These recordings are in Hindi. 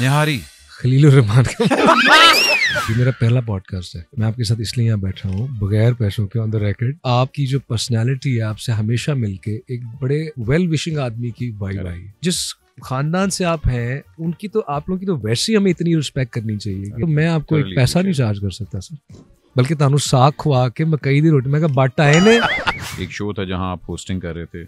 निहारी खलील रहमान ये मेरा पहला पॉडकास्ट है मैं आपके साथ इसलिए यहाँ बैठा हूँ बगैर पैसों के ऑन द रेकर्ड आपकी जो पर्सनैलिटी है आपसे हमेशा मिलके एक बड़े वेल विशिंग आदमी की भाई भाई जिस खानदान से आप हैं उनकी तो आप लोगों की तो वैसे ही हमें इतनी रिस्पेक्ट करनी चाहिए तो मैं आपको एक पैसा नहीं चार्ज कर सकता सर बल्कि तहु साख खुआ के मैं कई दिन रोटी मैं बाटा है ने एक शो था जहाँ आप होस्टिंग कर रहे थे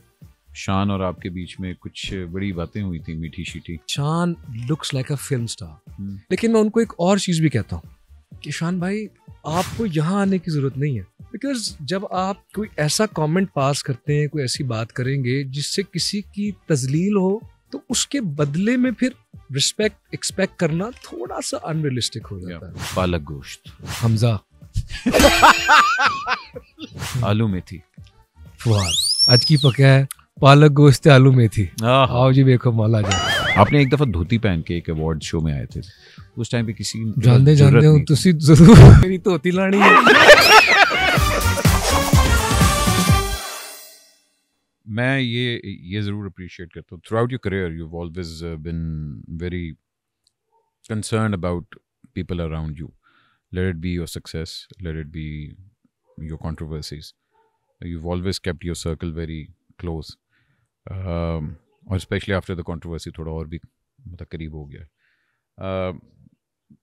शान और आपके बीच में कुछ बड़ी बातें हुई थी मीठी शीठी शान looks like a film star लेकिन मैं उनको एक और चीज़ भी कहता हूँ कि शान भाई आपको यहाँ आने की ज़रूरत नहीं है बिकॉज जब आप कोई ऐसा कमेंट पास करते हैं कोई ऐसी बात करेंगे जिससे किसी की तजलील हो तो उसके बदले में फिर रिस्पेक्ट एक्सपेक्ट करना थोड़ा सा अनरियलिस्टिक हो जाता है पालक गोश्त हमजा आलू मेथी फुहार आज की पका है पालक गोश्त आलू मेथी आओ जी देखो मौला जाए आपने एक दफा धोती पहन के एक अवार्ड शो में आए थे उस टाइम पे किसी जानते जानते हो तुसी जरूर मेरी धोती लानी है मैं ये ये ज़रूर अप्रिशिएट करता हूँ throughout your career you always been very concern about people around you let it be your success let it be your controversies you've always kept your circle very close Um, और स्पेशली आफ्टर द कंट्रोवर्सी थोड़ा और भी मतलब करीब हो गया um,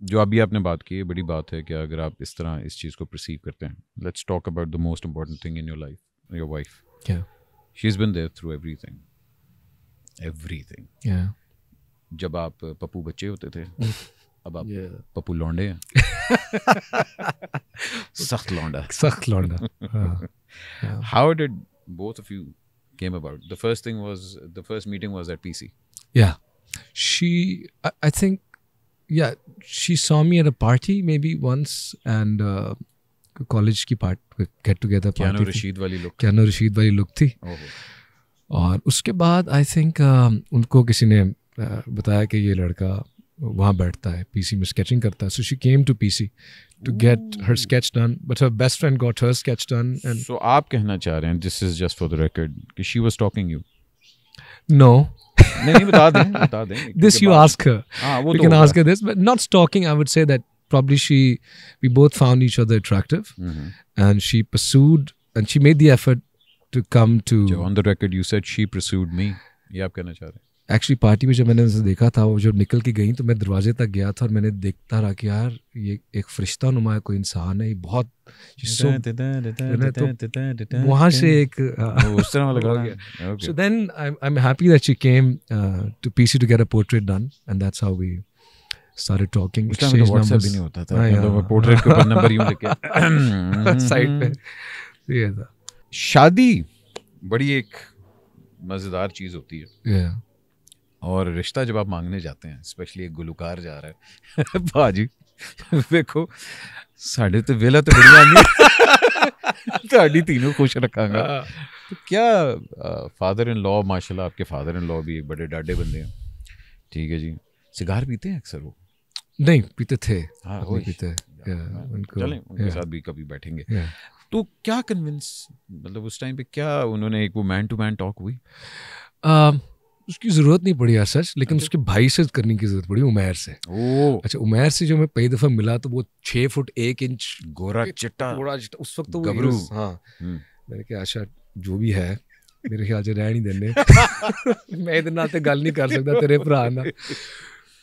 जो अभी आपने बात की बड़ी बात है कि अगर आप इस तरह इस चीज़ को प्रसीव करते हैं let's talk about the most important thing in your life your wife she is been there through everything everything जब आप पप्पू बच्चे होते थे अब आप yeah. पप्पू लौंडे हैं सख्त लौंडा सख्त लौंडा how did both of you came about? The first thing was the first meeting was at PC. Yeah, she. I, think. Yeah, she saw me at a party maybe once and uh, college ki part get together party. Kiano Rashid wali look. Kiano Rashid wali look thi. Oh. और उसके बाद आई थिंक um, उनको किसी ने uh, बताया कि ये लड़का वहाँ बैठता है पीसी में स्केचिंग करता है so she came to PC to get her sketch done, but her best friend got her sketch done. And so, आप कहना चाह रहे हैं, this is just for the record, कि she was talking you? No. नहीं नहीं बता दें बता दें. This you ask her. हाँ ah, वो You can ask her this, but not stalking. I would say that probably she, we both found each other attractive, mm-hmm. and she pursued and she made the effort to come to. On the record, you said she pursued me. ये आप कहना चाह रहे हैं? एक्चुअली पार्टी में जब मैंने उसे देखा था वो जब निकल के गई तो मैं दरवाजे तक गया था और मैंने देखता रहा कि यार ये एक फरिश्ता नुमा कोई इंसान है बहुत वहाँ से एक उस तरह गया so then I am happy that she came to PC to get a portrait done and that's how we भी नहीं होता था तो पोर्ट्रेट के ऊपर नंबर यूं लिख पे ये था शादी बड़ी एक मजेदार चीज होती है yeah. और रिश्ता जब आप मांगने जाते हैं स्पेशली एक गुलकार जा रहा है भाजी देखो साढ़े तो वेला तो बढ़िया नहीं ਤੁਹਾਡੀ तीनों खुश रखांगा हाँ। तो क्या फादर इन लॉ माशाल्लाह आपके फादर इन लॉ भी एक बड़े डाडे बंदे हैं ठीक है जी सिगार पीते हैं अक्सर वो नहीं पीते थे हाँ पीते हाँ। उनको चलें उनके साथ भी कभी बैठेंगे तो क्या कन्विंस मतलब उस टाइम पे क्या उन्होंने एक वो मैन टू मैन टॉक हुई उसकी जरूरत नहीं पड़ी सच लेकिन उसके भाई से करने की जरूरत पड़ी उमेर से अच्छा उमेर से जो मैं पहली दफा मिला तो वो छह फुट एक इंच गोरा चिट्टा गोरा चिट्टा उस वक्त तो हाँ हम्म। मैंने कहा आशा अच्छा, जो भी है मेरे ख्याल से रहन ही देने मैं इतना तो गल नहीं कर सकता तेरे भरा ना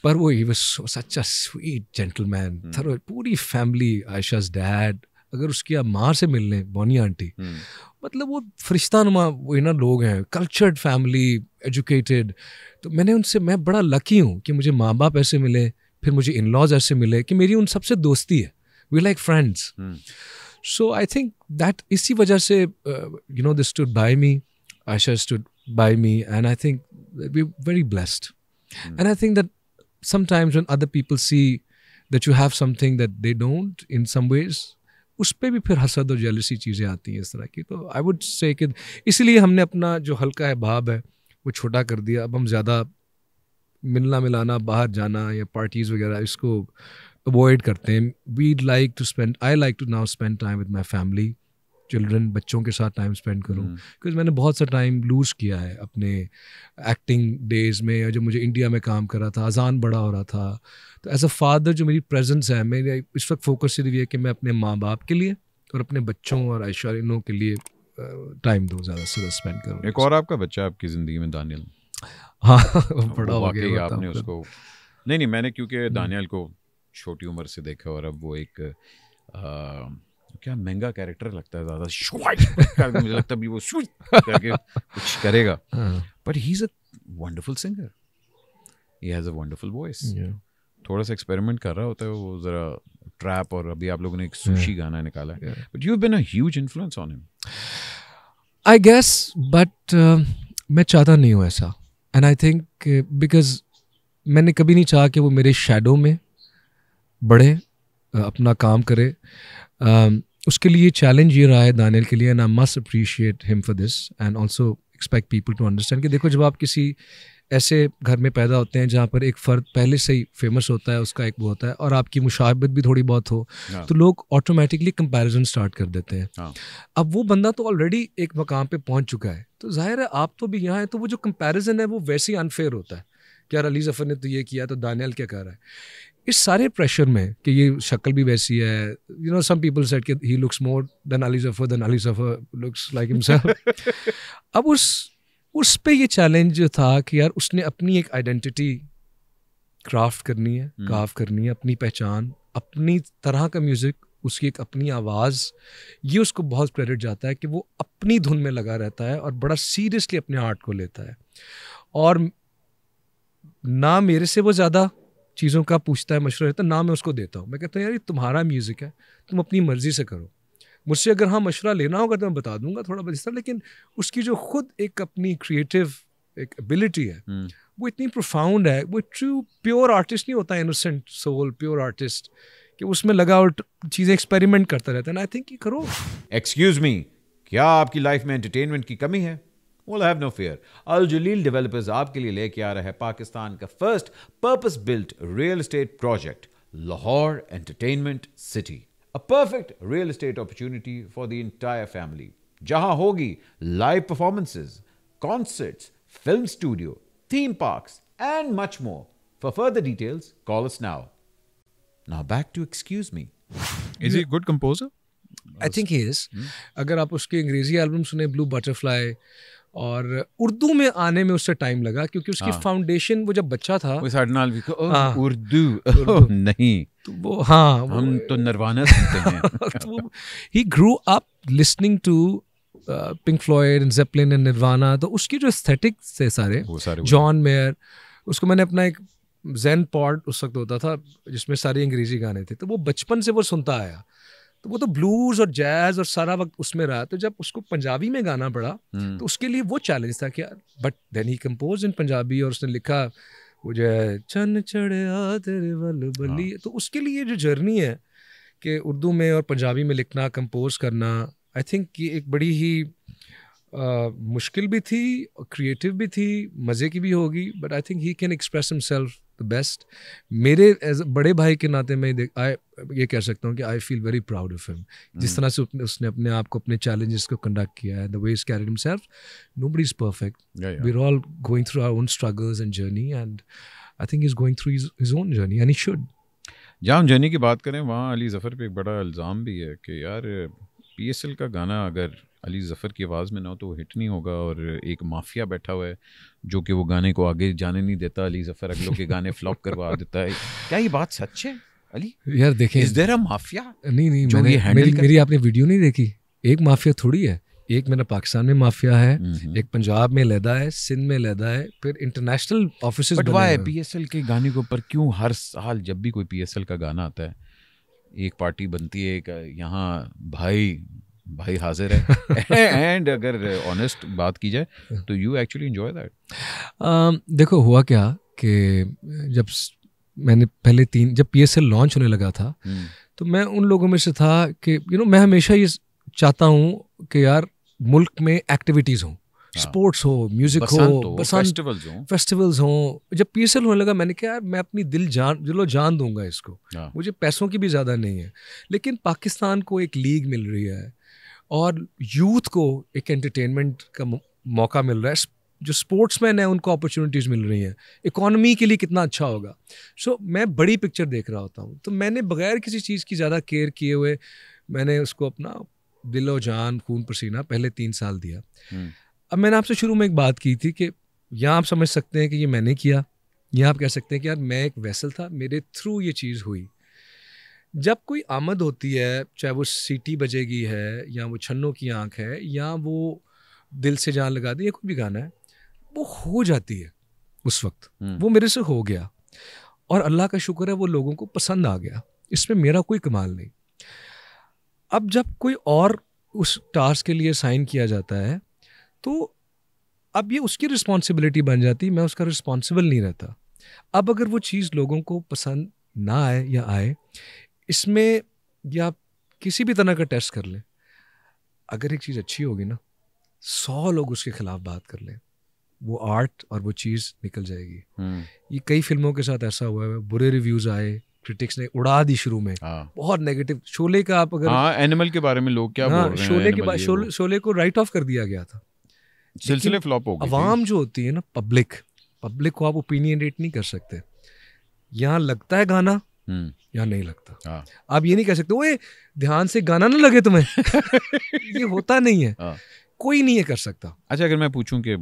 पर वो ही was such a sweet gentleman थर पूरी फैमिली आयशाज डैड अगर उसकी आप माँ से मिलने बोनी आंटी मतलब वो नुमा वो ना लोग हैं कल्चर्ड फैमिली एजुकेटेड तो मैंने उनसे मैं बड़ा लकी हूँ कि मुझे माँ बाप ऐसे मिले फिर मुझे इन लॉज ऐसे मिले कि मेरी उन सबसे दोस्ती है we like friends so I think that इसी वजह से you know this stood by me Ayesha stood by me and I think we very blessed and I think that sometimes one other people see that you have something that they don't in some ways उस पर भी फिर हसद और जेलसी चीज़ें आती हैं इस तरह की तो आई वुड से कि इसलिए हमने अपना जो हल्का है भाव है वो छोटा कर दिया अब हम ज़्यादा मिलना मिलाना बाहर जाना या पार्टीज़ वगैरह इसको अवॉइड करते हैं we like to spend I like to now spend time with my family children बच्चों के साथ टाइम स्पेंड करूँ बिकॉज मैंने बहुत सा टाइम लूज़ किया है अपने एक्टिंग डेज में या जो मुझे इंडिया में काम कर रहा था अजान बड़ा हो रहा था तो एज अ फादर जो मेरी प्रेजेंस है मेरे इस वक्त फोकस सिर्फ ये कि मैं अपने माँ बाप के लिए और अपने बच्चों और आयशारिनों के लिए टाइम दो ज़्यादा से स्पेंड करूँ एक और आपका बच्चा आपकी ज़िंदगी में दानियल हाँ बड़ा हो गया आपने उसको नहीं नहीं मैंने क्योंकि दानियल हम्म। को छोटी उम्र से देखा और अब वो एक तो क्या महंगा कैरेक्टर लगता है ज्यादा मुझे लगता है वो करके कुछ करेगा but he is a wonderful singer he has a wonderful voice थोड़ा सा एक्सपेरिमेंट कर रहा होता है वो ज़रा ट्रैप और अभी आप लोगों ने एक सुशी yeah. गाना निकाला है but you been a huge influence on him I guess but मैं चाहता नहीं हूँ ऐसा एंड आई थिंक बिकॉज मैंने कभी नहीं चाहा कि वो मेरे शेडो में बढ़े अपना काम करे Um, उसके लिए चैलेंज ये रहा है दानियल के लिए and I must appreciate him for this and also expect people to understand कि देखो जब आप किसी ऐसे घर में पैदा होते हैं जहाँ पर एक फ़र्द पहले से ही फेमस होता है उसका एक वो होता है और आपकी मुशाबत भी थोड़ी बहुत हो हाँ। तो लोग ऑटोमेटिकली कंपैरिजन स्टार्ट कर देते हैं हाँ। अब वो बंदा तो ऑलरेडी एक मकाम पे पहुँच चुका है तो जाहिर है आप तो भी यहाँ हैं तो वो जो कंपैरिजन है वो वैसे ही अनफेयर होता है क्यार अली जफ़र ने तो ये किया तो दानियल क्या कर रहा है इस सारे प्रेशर में कि ये शक्ल भी वैसी है you know some people said कि he looks more than Ali Zafar than Ali Zafar looks like himself अब उस उस पे ये चैलेंज जो था कि यार उसने अपनी एक आइडेंटिटी क्राफ्ट करनी है hmm. करनी है अपनी पहचान अपनी तरह का म्यूज़िक उसकी एक अपनी आवाज़ ये उसको बहुत क्रेडिट जाता है कि वो अपनी धुन में लगा रहता है और बड़ा सीरियसली अपने आर्ट को लेता है और ना मेरे से वो ज़्यादा चीज़ों का पूछता है मशवरा देता है ना मैं उसको देता हूँ मैं कहता हूँ यार ये तुम्हारा म्यूज़िक है तुम अपनी मर्ज़ी से करो मुझसे अगर हाँ मशवरा लेना होगा तो मैं बता दूंगा थोड़ा बहुत लेकिन उसकी जो खुद एक अपनी क्रिएटिव एक एबिलिटी हम्म। है वो इतनी प्रोफाउंड है वो ट्रू प्योर आर्टिस्ट नहीं होता इनोसेंट सोल प्योर आर्टिस्ट कि उसमें लगा और चीज़ें एक्सपेरिमेंट करता रहता है आई थिंक करो एक्सक्यूज़ मी क्या आपकी लाइफ में एंटरटेनमेंट की कमी है Well, I have no fear. Al Jalil Developers aapke liye leke aa hai Pakistan ka first purpose-built real estate project, Lahore Entertainment City. A perfect real estate opportunity for the entire family. Jaha hogi live performances, concerts, film studio, theme parks, and much more. For further details, call us now. Now back to excuse me. Is he a good composer? I think he is. Hmm? Agar aap uski English album sune Blue Butterfly. और उर्दू में आने में उससे टाइम लगा क्योंकि उसकी हाँ। फाउंडेशन वो जब बच्चा था वो हाँ। उर्दू नहीं तो वो हाँ वो, हम तो नरवाना सुनते हैं he grew up listening to Pink Floyd and Zeppelin and Nirvana तो उसकी जो एस्थेटिक्स थे सारे जॉन मेयर उसको मैंने अपना एक जैन पॉड उस वक्त होता था जिसमें सारे अंग्रेजी गाने थे तो वो बचपन से वो सुनता आया तो वो तो ब्लूज और जैज और सारा वक्त उसमें रहा तो जब उसको पंजाबी में गाना पड़ा हम्म। तो उसके लिए वो चैलेंज था कि यार but then he compose in Punjabi और उसने लिखा वो जो है चन चढ़ तेरे वल बली हाँ। तो उसके लिए जो जर्नी है कि उर्दू में और पंजाबी में लिखना कंपोज करना आई थिंक ये एक बड़ी ही आ, मुश्किल भी थी क्रिएटिव भी थी मज़े की भी होगी but I think he can express himself the best मेरे एज बड़े भाई के नाते मैं आई ये कह सकता हूँ कि I feel very proud of him जिस हम्म। तरह से उसने उसने अपने आप को अपने चैलेंजेस को कंडक्ट किया है the way is carried nobody is perfect we are all going through our own struggles and journey and I think is going through his own journey and he should जहाँ जर्नी की बात करें वहाँ अली जफ़र पे एक बड़ा इल्ज़ाम भी है कि यार पी का गाना अगर अली ज़फ़र की आवाज़ में ना हो तो हिट नहीं होगा और एक माफिया बैठा हुआ है जो कि वो गाने को आगे जाने नहीं देता अली ज़फ़र अगलों के गाने फ्लॉप करवा देता है क्या ये बात सच है अली यार देखें इस देर माफिया नहीं नहीं जो मैंने, मेरी, मेरी आपने वीडियो नहीं देखी एक माफिया थोड़ी है एक मेरा पाकिस्तान में माफिया है एक पंजाब में लदा है सिंध में लदा है फिर इंटरनेशनल ऑफिस पीएसएल के गाने के ऊपर क्यों हर साल जब भी कोई पीएसएल का गाना आता है एक पार्टी बनती है एक यहाँ भाई भाई हाजिर है एंड अगर ऑनेस्ट बात की जाए तो यू एक्चुअली इन्जॉय दैट देखो हुआ क्या कि जब मैंने पहले तीन जब पी लॉन्च होने लगा था hmm. तो मैं उन लोगों में से था कि यू you नो know, मैं हमेशा ये चाहता हूँ कि यार मुल्क में एक्टिविटीज़ हों स्पोर्ट्स हाँ। हो म्यूजिक हो फेस्टिवल्स हो फेस्टिवल्स हो जब पी होने लगा मैंने कहा यार मैं अपनी दिल जान जो जान दूंगा इसको हाँ। मुझे पैसों की भी ज़्यादा नहीं है लेकिन पाकिस्तान को एक लीग मिल रही है और यूथ को एक एंटरटेनमेंट का मौका मिल रहा है जो स्पोर्ट्स मैन हैं उनको अपॉर्चुनिटीज़ मिल रही हैं इकोनॉमी के लिए कितना अच्छा होगा सो so, मैं बड़ी पिक्चर देख रहा होता हूँ तो मैंने बगैर किसी चीज़ की ज़्यादा केयर किए हुए मैंने उसको अपना दिलो जान खून पसीना पहले तीन साल दिया hmm. अब मैंने आपसे शुरू में एक बात की थी कि यहाँ आप समझ सकते हैं कि ये मैंने किया यहाँ आप कह सकते हैं कि यार मैं एक वैसल था मेरे थ्रू ये चीज़ हुई जब कोई आमद होती है चाहे वो सीटी बजेगी है या वो छन्नों की आँख है या वो दिल से जान लगा दी या कोई भी गाना है वो हो जाती है उस वक्त हम्म। वो मेरे से हो गया और अल्लाह का शुक्र है वो लोगों को पसंद आ गया इसमें मेरा कोई कमाल नहीं अब जब कोई और उस टास्क के लिए साइन किया जाता है तो अब ये उसकी रिस्पॉन्सिबिलिटी बन जाती मैं उसका रिस्पॉन्सिबल नहीं रहता अब अगर वो चीज़ लोगों को पसंद ना आए या आए इसमें या किसी भी तरह का टेस्ट कर लें अगर एक चीज़ अच्छी होगी ना सौ लोग उसके खिलाफ बात कर लें वो आर्ट और वो चीज़ निकल जाएगी हम्म। ये कई फिल्मों के साथ ऐसा हुआ है बुरे रिव्यूज़ आए क्रिटिक्स ने उड़ा दी शुरू में हाँ। बहुत नेगेटिव शोले का आप अगर एनिमल हाँ, के बारे में लोग क्या हाँ, बोल शोले के बाद शोले, शोले को राइट ऑफ कर दिया गया था सिलसिले फ्लॉप हो गए आवाम जो होती है ना पब्लिक पब्लिक को आप ओपिनियन रेट नहीं कर सकते यहाँ लगता है गाना हम्म। या नहीं लगता हाँ। आप ये नहीं कह सकते ओए ध्यान से गाना ना लगे तुम्हें ये होता नहीं है हाँ। कोई नहीं ये कर सकता अच्छा अगर मैं पूछूं कि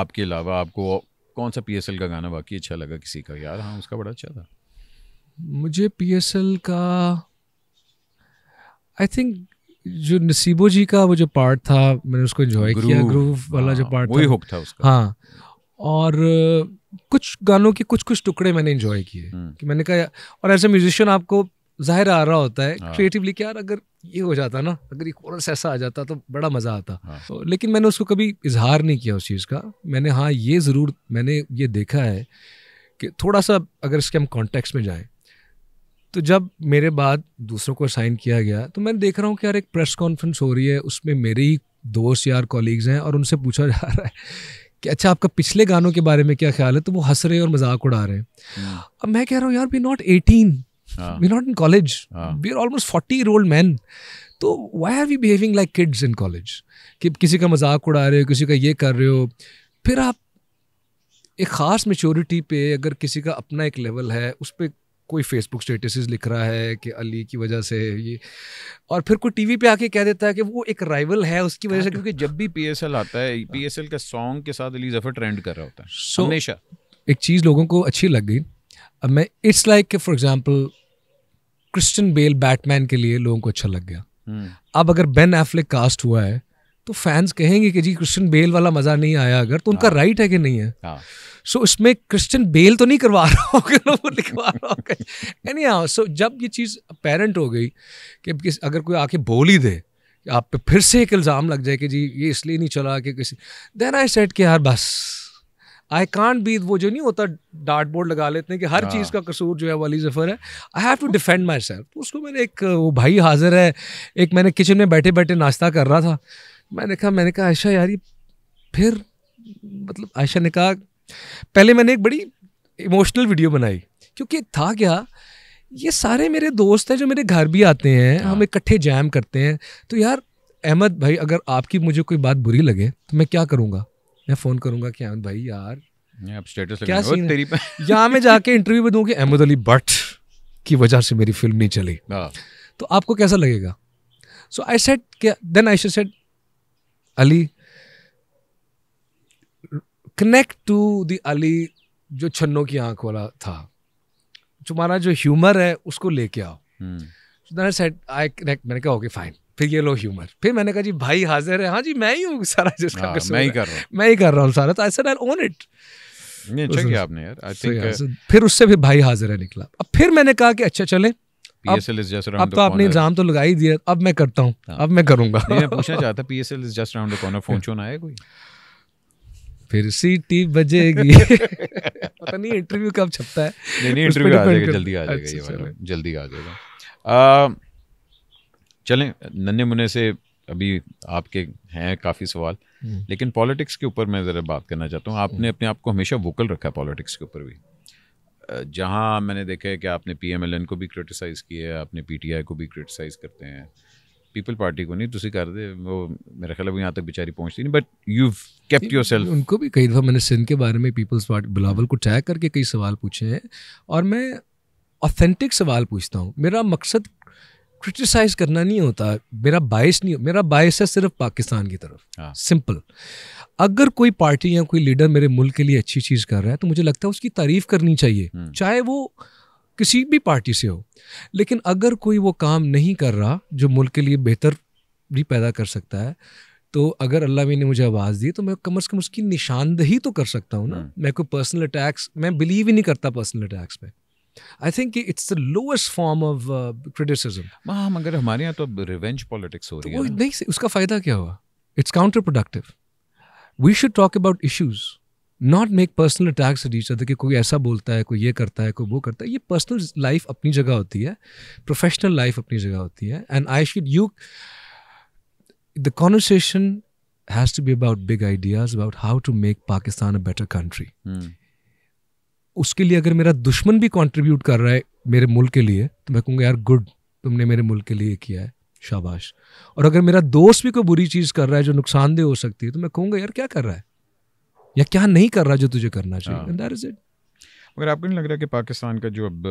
आपके अलावा आपको कौन सा पीएसएल का गाना बाकी अच्छा लगा किसी का यार हाँ उसका बड़ा अच्छा था मुझे पीएसएल का आई थिंक जो नसीबो जी का वो जो पार्ट था मैंने उसको एंजॉय किया ग्रूव वाला जो पार्ट हाँ, वही हुक था उसका हाँ और कुछ गानों के कुछ कुछ टुकड़े मैंने इंजॉय किए हम्म। कि मैंने कहा और एज ए म्यूजिशियन आपको जाहिर आ रहा होता है क्रिएटिवली हाँ। क्या अगर ये हो जाता ना अगर ये कोरस ऐसा आ जाता तो बड़ा मज़ा आता हाँ। तो, लेकिन मैंने उसको कभी इजहार नहीं किया उस चीज़ का मैंने हाँ ये ज़रूर मैंने ये देखा है कि थोड़ा सा अगर इसके हम कॉन्टेक्स्ट में जाएं तो जब मेरे बाद दूसरों को साइन किया गया तो मैं देख रहा हूँ कि यार एक प्रेस कॉन्फ्रेंस हो रही है उसमें मेरे ही दोस्त यार कॉलीग्स हैं और उनसे पूछा जा रहा है कि अच्छा आपका पिछले गानों के बारे में क्या ख्याल है तो वो हंस रहे और मजाक उड़ा रहे हैं हम्म। अब मैं कह रहा हूँ यार we not eighteen we not in college we are almost forty year old man तो why are we behaving like kids in college कि किसी का मजाक उड़ा रहे हो किसी का ये कर रहे हो फिर आप एक ख़ास मेचोरिटी पे अगर किसी का अपना एक लेवल है उस पर कोई फेसबुक स्टेटस लिख रहा है कि अली की वजह से ये और फिर कोई टीवी पे आके कह देता है कि वो एक राइवल है उसकी वजह से हाँ, क्योंकि जब भी पी हाँ, आता है पी एस सॉन्ग के साथ अली जफर ट्रेंड कर रहा होता है so, हमेशा एक चीज़ लोगों को अच्छी लग गई अब मैं it's like like, for example Christian Bale Batman के लिए लोगों को अच्छा लग गया हम्म। अब अगर बेन एफ्लिक कास्ट हुआ है तो फैंस कहेंगे कि जी क्रिश्चियन बेल वाला मजा नहीं आया अगर तो उनका राइट हाँ। है कि नहीं है सो हाँ। so, इसमें क्रिश्चियन बेल तो नहीं करवा रहा होगा वो लिखवा रहा होगा एनी हाँ सो जब ये चीज़ पेरेंट हो गई कि अगर कोई आके बोल ही दे आप पे फिर से एक इल्ज़ाम लग जाए कि जी ये इसलिए नहीं चला कि किसी देन आई सेट कि यार बस आई कांट बी वो जो नहीं होता डार्ट बोर्ड लगा लेते हैं कि हर हाँ। चीज़ का कसूर जो है वाली जफ़र है I have to defend myself उसको मैंने एक वो भाई हाजिर है एक मैंने किचन में बैठे बैठे नाश्ता कर रहा था मैंने कहा मैंने कहा आयशा यार ये फिर मतलब आयशा ने कहा पहले मैंने एक बड़ी इमोशनल वीडियो बनाई क्योंकि था क्या ये सारे मेरे दोस्त हैं जो मेरे घर भी आते हैं हाँ। हम इकट्ठे जैम करते हैं तो यार अहमद भाई अगर आपकी मुझे कोई बात बुरी लगे तो मैं क्या करूँगा मैं फ़ोन करूँगा कि अहमद भाई यार स्टेटस क्या सीन तेरी यहाँ मैं जाके इंटरव्यू में दूँगी अहमद अली भट्ट की वजह से मेरी फिल्म नहीं चली हाँ। तो आपको कैसा लगेगा so I said then I said Ali connect to the Ali जो छन्नों की आंख वाला था तुम्हारा जो ह्यूमर है उसको लेके आओ सेट आई कनेक्ट मैंने कहा ओके फाइन फिर ये लो ह्यूमर फिर मैंने कहा जी भाई हाजिर है हाँ जी मैं ही हूँ सारा जिसका हाँ, मैं ही कर रहा हूँ मैं ही कर रहा हूँ सारा तो I said I own it नहीं अच्छा किया आपने यार आई थिंक फिर उससे फिर भाई हाजिर है निकला अब फिर मैंने कहा कि अच्छा चलें चले तो तो है हाँ। अच्छा, नन्हे मुन्ने से अभी आपके हैं काफ़ी सवाल हम्म। लेकिन पॉलिटिक्स के ऊपर मैं ज़रा बात करना चाहता हूँ आपने हम्म। अपने आप को हमेशा वोकल रखा है पॉलिटिक्स के ऊपर भी जहाँ मैंने देखा है कि आपने एन को भी क्रिटिसाइज़ किया है आपने आई को भी क्रिटिसाइज़ करते हैं पीपल पार्टी को नहीं तुम कर दे वो मेरा ख्याल यहाँ तक बेचारी पहुँचती नहीं but you kept yourself उनको भी कई दफ़ा मैंने सिंध के बारे में पीपल्स पार्टी बिलावल को टैग करके कई सवाल पूछे हैं और मैं ऑथेंटिक सवाल पूछता हूँ मेरा मकसद क्रिटिसाइज करना नहीं होता मेरा बायस नहीं मेरा बायस है सिर्फ पाकिस्तान की तरफ सिंपल हाँ। अगर कोई पार्टी या कोई लीडर मेरे मुल्क के लिए अच्छी चीज़ कर रहा है तो मुझे लगता है उसकी तारीफ करनी चाहिए हम्म। चाहे वो किसी भी पार्टी से हो लेकिन अगर कोई वो काम नहीं कर रहा जो मुल्क के लिए बेहतर भी पैदा कर सकता है तो अगर अल्लाह ने मुझे आवाज़ दी तो मैं कम अज़ कम उसकी निशानदही तो कर सकता हूँ ना हम्म। मैं कोई पर्सनल अटैक्स मैं बिलीव ही नहीं करता पर्सनल अटैक्स में I think it's the lowest form of criticism मगर हमारे यहाँ तो रिवेंज पॉलिटिक्स हो तो रही है नहीं उसका फ़ायदा क्या हुआ it's counterproductive we should talk about issues not make personal attacks at each other कि कोई ऐसा बोलता है कोई ये करता है कोई वो करता है ये पर्सनल लाइफ अपनी जगह होती है प्रोफेशनल लाइफ अपनी जगह होती है and I should you the conversation has to be about big ideas about how to make Pakistan a better country उसके लिए अगर मेरा दुश्मन भी कॉन्ट्रीब्यूट कर रहा है मेरे मुल्क के लिए तो मैं कहूँगा यार गुड तुमने मेरे मुल्क के लिए किया है शाबाश और अगर मेरा दोस्त भी कोई बुरी चीज़ कर रहा है जो नुकसानदेह हो सकती है तो मैं कहूँगा यार क्या कर रहा है या क्या नहीं कर रहा जो तुझे करना चाहिए दैट इज इट मगर आपको नहीं लग रहा कि पाकिस्तान का जो अब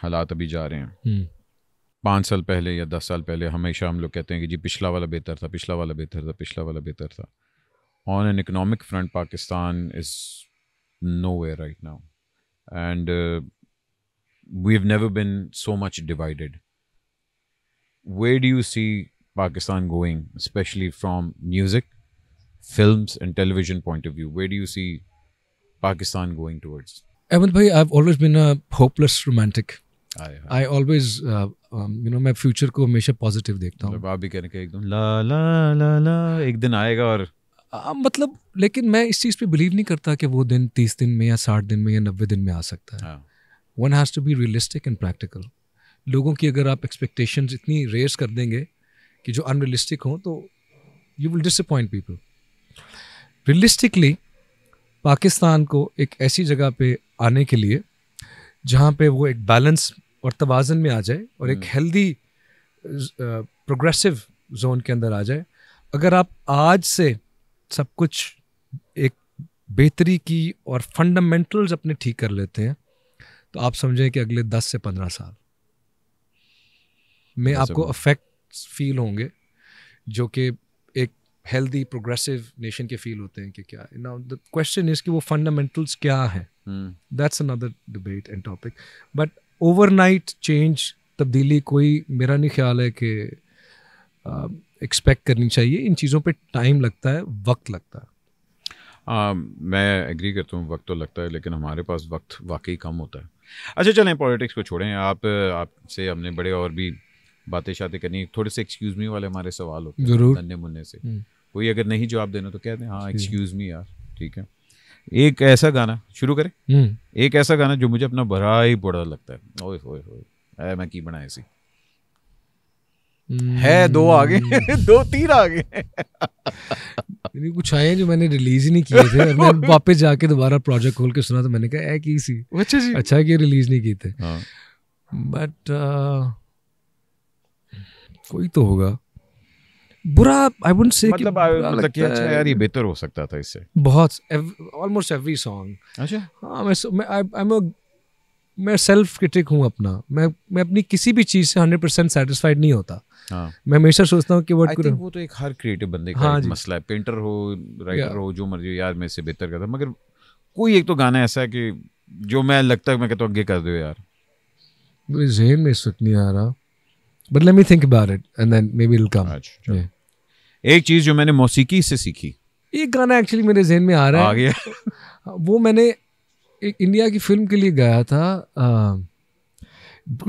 हालात अभी जा रहे हैं हम्म। पाँच साल पहले या दस साल पहले हमेशा हम लोग कहते हैं कि जी पिछला वाला बेहतर था पिछला वाला बेहतर था पिछला वाला बेहतर था on an economic front Pakistan is no way right now and we have never been so much divided where do you see Pakistan going, especially from music, films, and television point of view? Where do you see Pakistan going towards? Ahmed bhai, I've always been a hopeless romantic. I, always, uh, um, you know, my future को हमेशा positive देखता हूँ. आप भी कहने का एकदम La la la la. एक दिन आएगा और uh, मतलब लेकिन मैं इस चीज़ पे बिलीव नहीं करता कि वो दिन तीस दिन में या साठ दिन में या नब्बे दिन में आ सकता है one has to be realistic and practical लोगों की अगर आप एक्सपेक्टेशंस इतनी रेस कर देंगे कि जो अनरियलिस्टिक हों तो you will disappoint people realistically Pakistan को एक ऐसी जगह पे आने के लिए जहाँ पे वो एक बैलेंस और तोज़न में आ जाए और एक हेल्दी प्रोग्रेसिव जोन के अंदर आ जाए अगर आप आज से सब कुछ एक बेहतरी की और फंडामेंटल्स अपने ठीक कर लेते हैं तो आप समझें कि अगले दस से पंद्रह साल में आपको अफेक्ट फील होंगे जो कि एक हेल्दी प्रोग्रेसिव नेशन के फील होते हैं कि क्या नाउ द क्वेश्चन इज कि वो फंडामेंटल्स क्या है that's another debate and topic but overnight change तब्दीली कोई मेरा नहीं ख्याल है कि एक्सपेक्ट uh, करनी चाहिए इन चीज़ों पे टाइम लगता है वक्त लगता है आ, um, मैं एग्री करता हूँ वक्त तो लगता है लेकिन हमारे पास वक्त वाकई कम होता है अच्छा चलें पॉलिटिक्स को छोड़ें आप आपसे हमने बड़े और भी बातें शातें करनी थोड़े से एक्सक्यूज मी वाले हमारे सवाल होते हैं धन्य मुन्ने से हम्म। कोई अगर नहीं जवाब देना तो कहते हैं हाँ एक्सक्यूज मी यार ठीक है एक ऐसा गाना शुरू करें हम्म। एक ऐसा गाना जो मुझे अपना बड़ा ही बड़ा लगता है ओए होए होए ओए मैं की बना सी हम्म। है दो आगे दो तीन आगे कुछ आए जो मैंने रिलीज ही नहीं किए थे मैं वापस जाके दोबारा प्रोजेक्ट खोल के सुना तो मैंने कहा है की सी अच्छा जी अच्छा कि रिलीज नहीं किए थे बट हाँ। कोई तो होगा बुरा आई वुड से मतलब तकिया मतलब अच्छा यार ये बेहतर हो सकता था इससे बहुत ऑलमोस्ट एवरी सॉन्ग अच्छा हाँ मैं मैं आई एम मैं सेल्फ क्रिटिक हूँ अपना मैं मैं अपनी किसी भी चीज़ से हंड्रेड परसेंट सेटिस्फाइड नहीं होता हाँ. मैं हमेशा सोचता हूँ कि वर्ड कुछ वो तो एक हर क्रिएटिव बंदे का हाँ एक मसला है पेंटर हो राइटर हो जो मर्जी हो यार मैं इससे बेहतर करता मगर कोई एक तो गाना ऐसा है कि जो मैं लगता है मैं कहता तो हूँ आगे कर दो यार मेरे जहन में इस वक्त नहीं आ रहा but let me think about it and then maybe will come एक चीज जो मैंने मौसीकी से सीखी एक गाना एक्चुअली मेरे जहन में आ रहा है आ गया वो मैंने एक इंडिया की फिल्म के लिए गाया था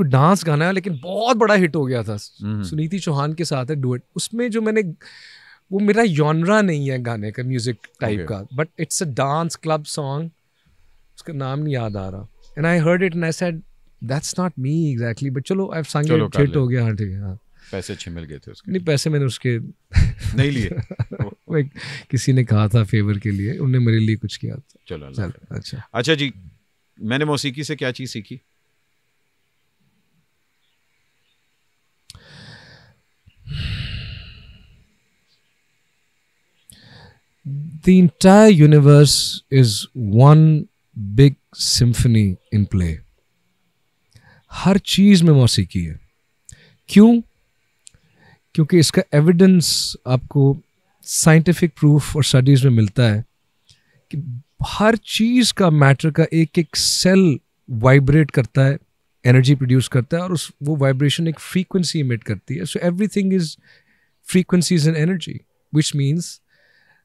डांस गाना है लेकिन बहुत बड़ा हिट हो गया था हम्म, हम्म। सुनीति चौहान के साथ है डुएट उसमें जो मैंने वो मेरा योनरा नहीं है गाने का म्यूजिक टाइप okay. का but it's a dance club song उसका नाम नहीं याद आ रहा and I heard it and I said that's not me exactly but चलो आई संग इट हिट हो गया हाँ ठीक है हाँ पैसे अच्छे मिल गए थे उसके नहीं पैसे मैंने उसके नहीं लिए किसी ने कहा था फेवर के लिए उनने मेरे लिए कुछ किया था चलो चल अच्छा अच्छा जी मैंने मौसीकी से क्या चीज़ सीखी the entire universe is one big symphony in play. Hmm. हर चीज़ में मौसीकी है क्यों क्योंकि इसका एविडेंस आपको साइंटिफिक प्रूफ और स्टडीज़ में मिलता है कि हर चीज़ का मैटर का एक एक सेल वाइब्रेट करता है एनर्जी प्रोड्यूस करता है और उस वो वाइब्रेशन एक फ्रीक्वेंसी इमिट करती है so everything is frequencies in energy which means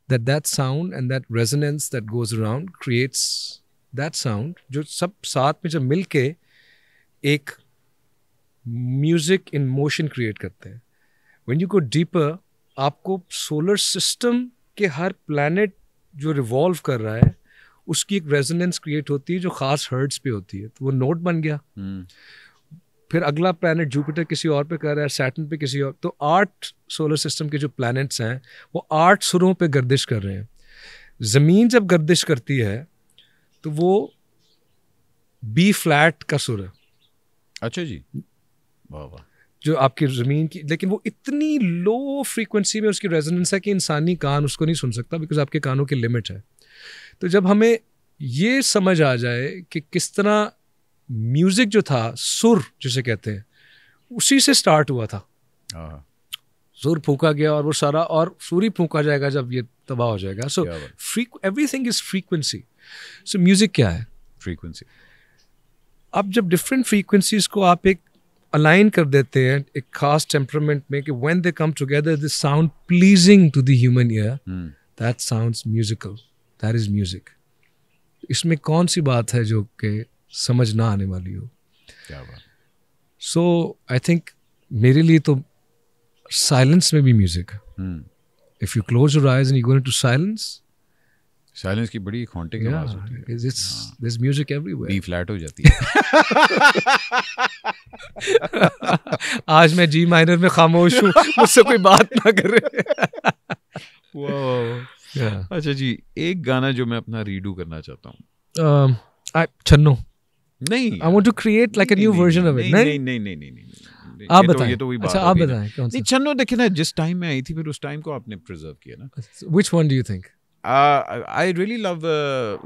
that that sound and that resonance that goes around creates that sound जो सब साथ में जब मिल के एक म्यूजिक इन मोशन क्रिएट करते हैं वन यू गो डीपर आपको सोलर सिस्टम के हर प्लानट जो रिवॉल्व कर रहा है उसकी एक रेजोनेंस क्रिएट होती है जो खास हर्ड्स पे होती है तो वो नोट बन गया hmm. फिर अगला प्लानट जुपिटर किसी और पे कर रहा है सैटन पे किसी और तो आठ सोलर सिस्टम के जो प्लानट्स हैं वो आठ सुरों पे गर्दिश कर रहे हैं ज़मीन जब गर्दिश करती है तो वो बी फ्लैट का सुर है अच्छा जी वाह वाह जो आपकी ज़मीन की लेकिन वो इतनी लो फ्रीक्वेंसी में उसकी रेजोनेंस है कि इंसानी कान उसको नहीं सुन सकता बिकॉज आपके कानों की लिमिट है तो जब हमें ये समझ आ जाए कि किस तरह म्यूज़िक जो था सुर जिसे कहते हैं उसी से स्टार्ट हुआ था हाँ, हाँ। सुर फूका गया और वो सारा और सुर ही फूका जाएगा जब ये तबाह हो जाएगा so free everything is frequency so music क्या है फ्रीक्वेंसी अब जब डिफरेंट फ्रीक्वेंसीज को आप एक अलाइन कर देते हैं एक खास टेम्परमेंट में कि when they come together this sound pleasing to the human ear that sounds musical that is music इसमें कौन सी बात है जो कि समझ ना आने वाली हो क्या सो आई थिंक मेरे लिए तो साइलेंस में भी म्यूजिक है if you close your eyes and you go to silence silence की बड़ी हॉन्टिंग yeah, आवाज होती है this this music everywhere B flat हो जाती है आज मैं जी माइनर में खामोश हूँ मुझसे कोई बात ना करे yeah. अच्छा जी एक गाना जो मैं अपना रीडू करना चाहता हूँ छन्नो um, नहीं I want to create like a new version of it नहीं नहीं नहीं नहीं नहीं आप तो- बताएं ये तो वही अच्छा, बात अच्छा आप बताएं कौन सा नहीं छन्नो देखिए ना जिस टाइम में आई थी फिर उस टाइम को आपने प्रिजर्व किया ना which one do you think I really love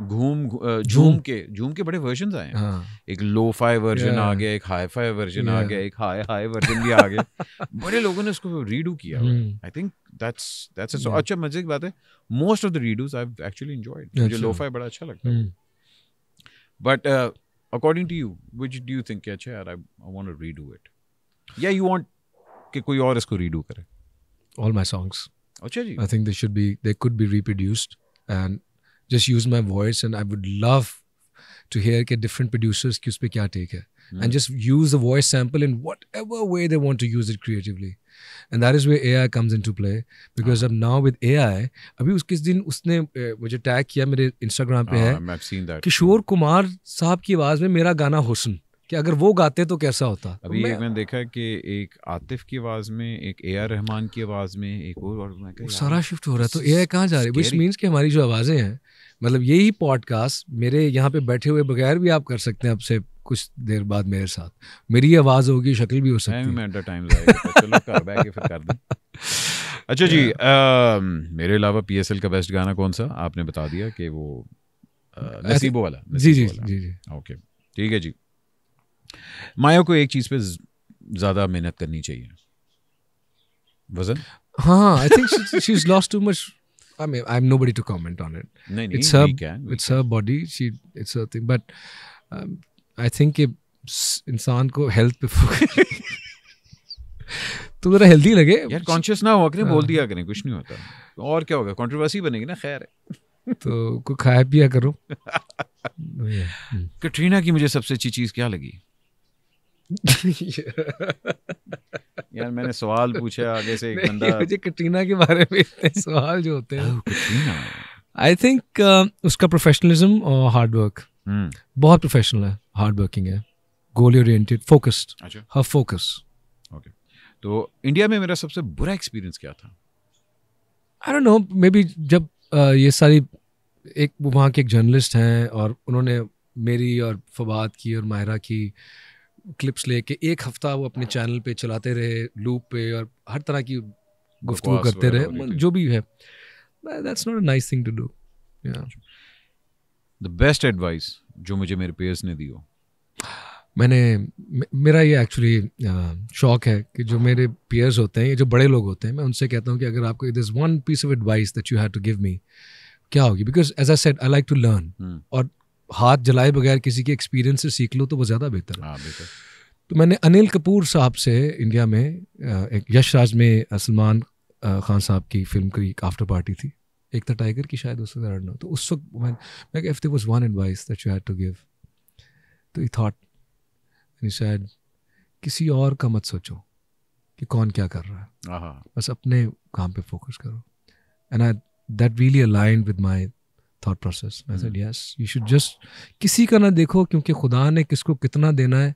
घूम झूम के झूम के बड़े वर्जन आए हैं हाँ. एक लो फाई वर्जन आ गया एक हाई फाई वर्जन आ गया एक हाई हाई वर्जन भी आ गया बड़े लोगों ने उसको रीडू किया आई थिंक दैट्स दैट्स अच्छा मजे की बात है most of the redos I actually enjoyed मुझे लो अच्छा। फाई बड़ा अच्छा लगता है but according to you which do you think अच्छा यार I want to redo it या यू वांट कि कोई और इसको रीडू करे ऑल माय सॉन्ग्स अच्छा जी I think they should be they could be reproduced and just use my voice and I would love to hear के डिफरेंट प्रोड्यूसर्स की उस पर क्या टेक है and just use a voice sample in whatever way they want to use it creatively and that is where A I comes in to play because अब नाउ विद ए आई अभी उस किस दिन उसने मुझे टैग किया मेरे इंस्टाग्राम पे ah, है किशोर कुमार साहब की आवाज़ में मेरा गाना हुसन कि अगर वो गाते तो कैसा होता तो अभी तो मैं, मैंने देखा कि एक आतिफ की आवाज़ में एक ए आर रहमान की आवाज़ में एक और और मैं वो सारा शिफ्ट हो रहा है तो ए आई कहाँ जा रही है विच मीन्स कि हमारी जो आवाज़ें हैं मतलब यही पॉडकास्ट मेरे यहाँ पे बैठे हुए बगैर भी आप कर सकते हैं आपसे कुछ देर बाद मेरे साथ मेरी आवाज़ होगी शक्ल भी हो सकती है तो अच्छा जी मेरे अलावा पी का बेस्ट गाना कौन सा आपने बता दिया कि वो नसीबो वाला जी जी जी जी ओके ठीक है जी माया को एक चीज पे ज्यादा मेहनत करनी चाहिए वजन हाँ I think she is lost too much I mean I am nobody to comment on it it's her, it's can, body she it's a thing but I think thing. Um, इंसान को हेल्थ पे तो जरा हेल्दी लगे यार कॉन्शियस ना हुआ करें हाँ. बोल दिया करें कुछ नहीं होता और क्या होगा कंट्रोवर्सी बनेगी ना खैर है तो कुछ खाया पिया करो तो हम्म। कटरीना की मुझे सबसे अच्छी चीज़ क्या लगी यार मैंने सवाल पूछे आगे से एक बंदा मुझे कटरीना के बारे में इतने सवाल जो होते हैं आई थिंक uh, उसका प्रोफेशनलिज्म और हार्डवर्क हम्म। hmm. बहुत प्रोफेशनल है हार्ड वर्किंग है गोल ओरिएंटेड फोकस्ड अच्छा हर फोकस ओके तो इंडिया में मेरा सबसे बुरा एक्सपीरियंस क्या था I don't know maybe जब uh, ये सारी एक वहाँ के एक जर्नलिस्ट हैं और उन्होंने मेरी और फवाद की और माहिरा की क्लिप्स लेके एक हफ्ता वो अपने चैनल हाँ। पे चलाते रहे लूप पे और हर तरह की गुफ्तु करते रहे जो भी है that's not a nice thing to do the best advice जो मुझे मेरे पेयर्स ने दी हो मैंने मेरा ये एक्चुअली शौक है कि जो मेरे पेयर्स होते हैं ये जो बड़े लोग होते हैं मैं उनसे कहता हूँ कि अगर आपको this one piece of advice that you have to give me क्या होगी because as I said I like to learn और हाथ जलाए बगैर किसी के एक्सपीरियंस से सीख लो तो वो ज़्यादा बेहतर है हाँ, तो मैंने अनिल कपूर साहब से इंडिया में एक यश राज में सलमान खान साहब की फिल्म की एक आफ्टर पार्टी थी एक था टाइगर की शायद उससे नो तो उस वक्त मैं if they was one advice that you had to give तो ई थाट शायद किसी और का मत सोचो कि कौन क्या कर रहा है बस अपने काम पे फोकस करो and I that really align with my thought process I said yes you should just किसी का ना देखो क्योंकि खुदा ने किसको कितना देना है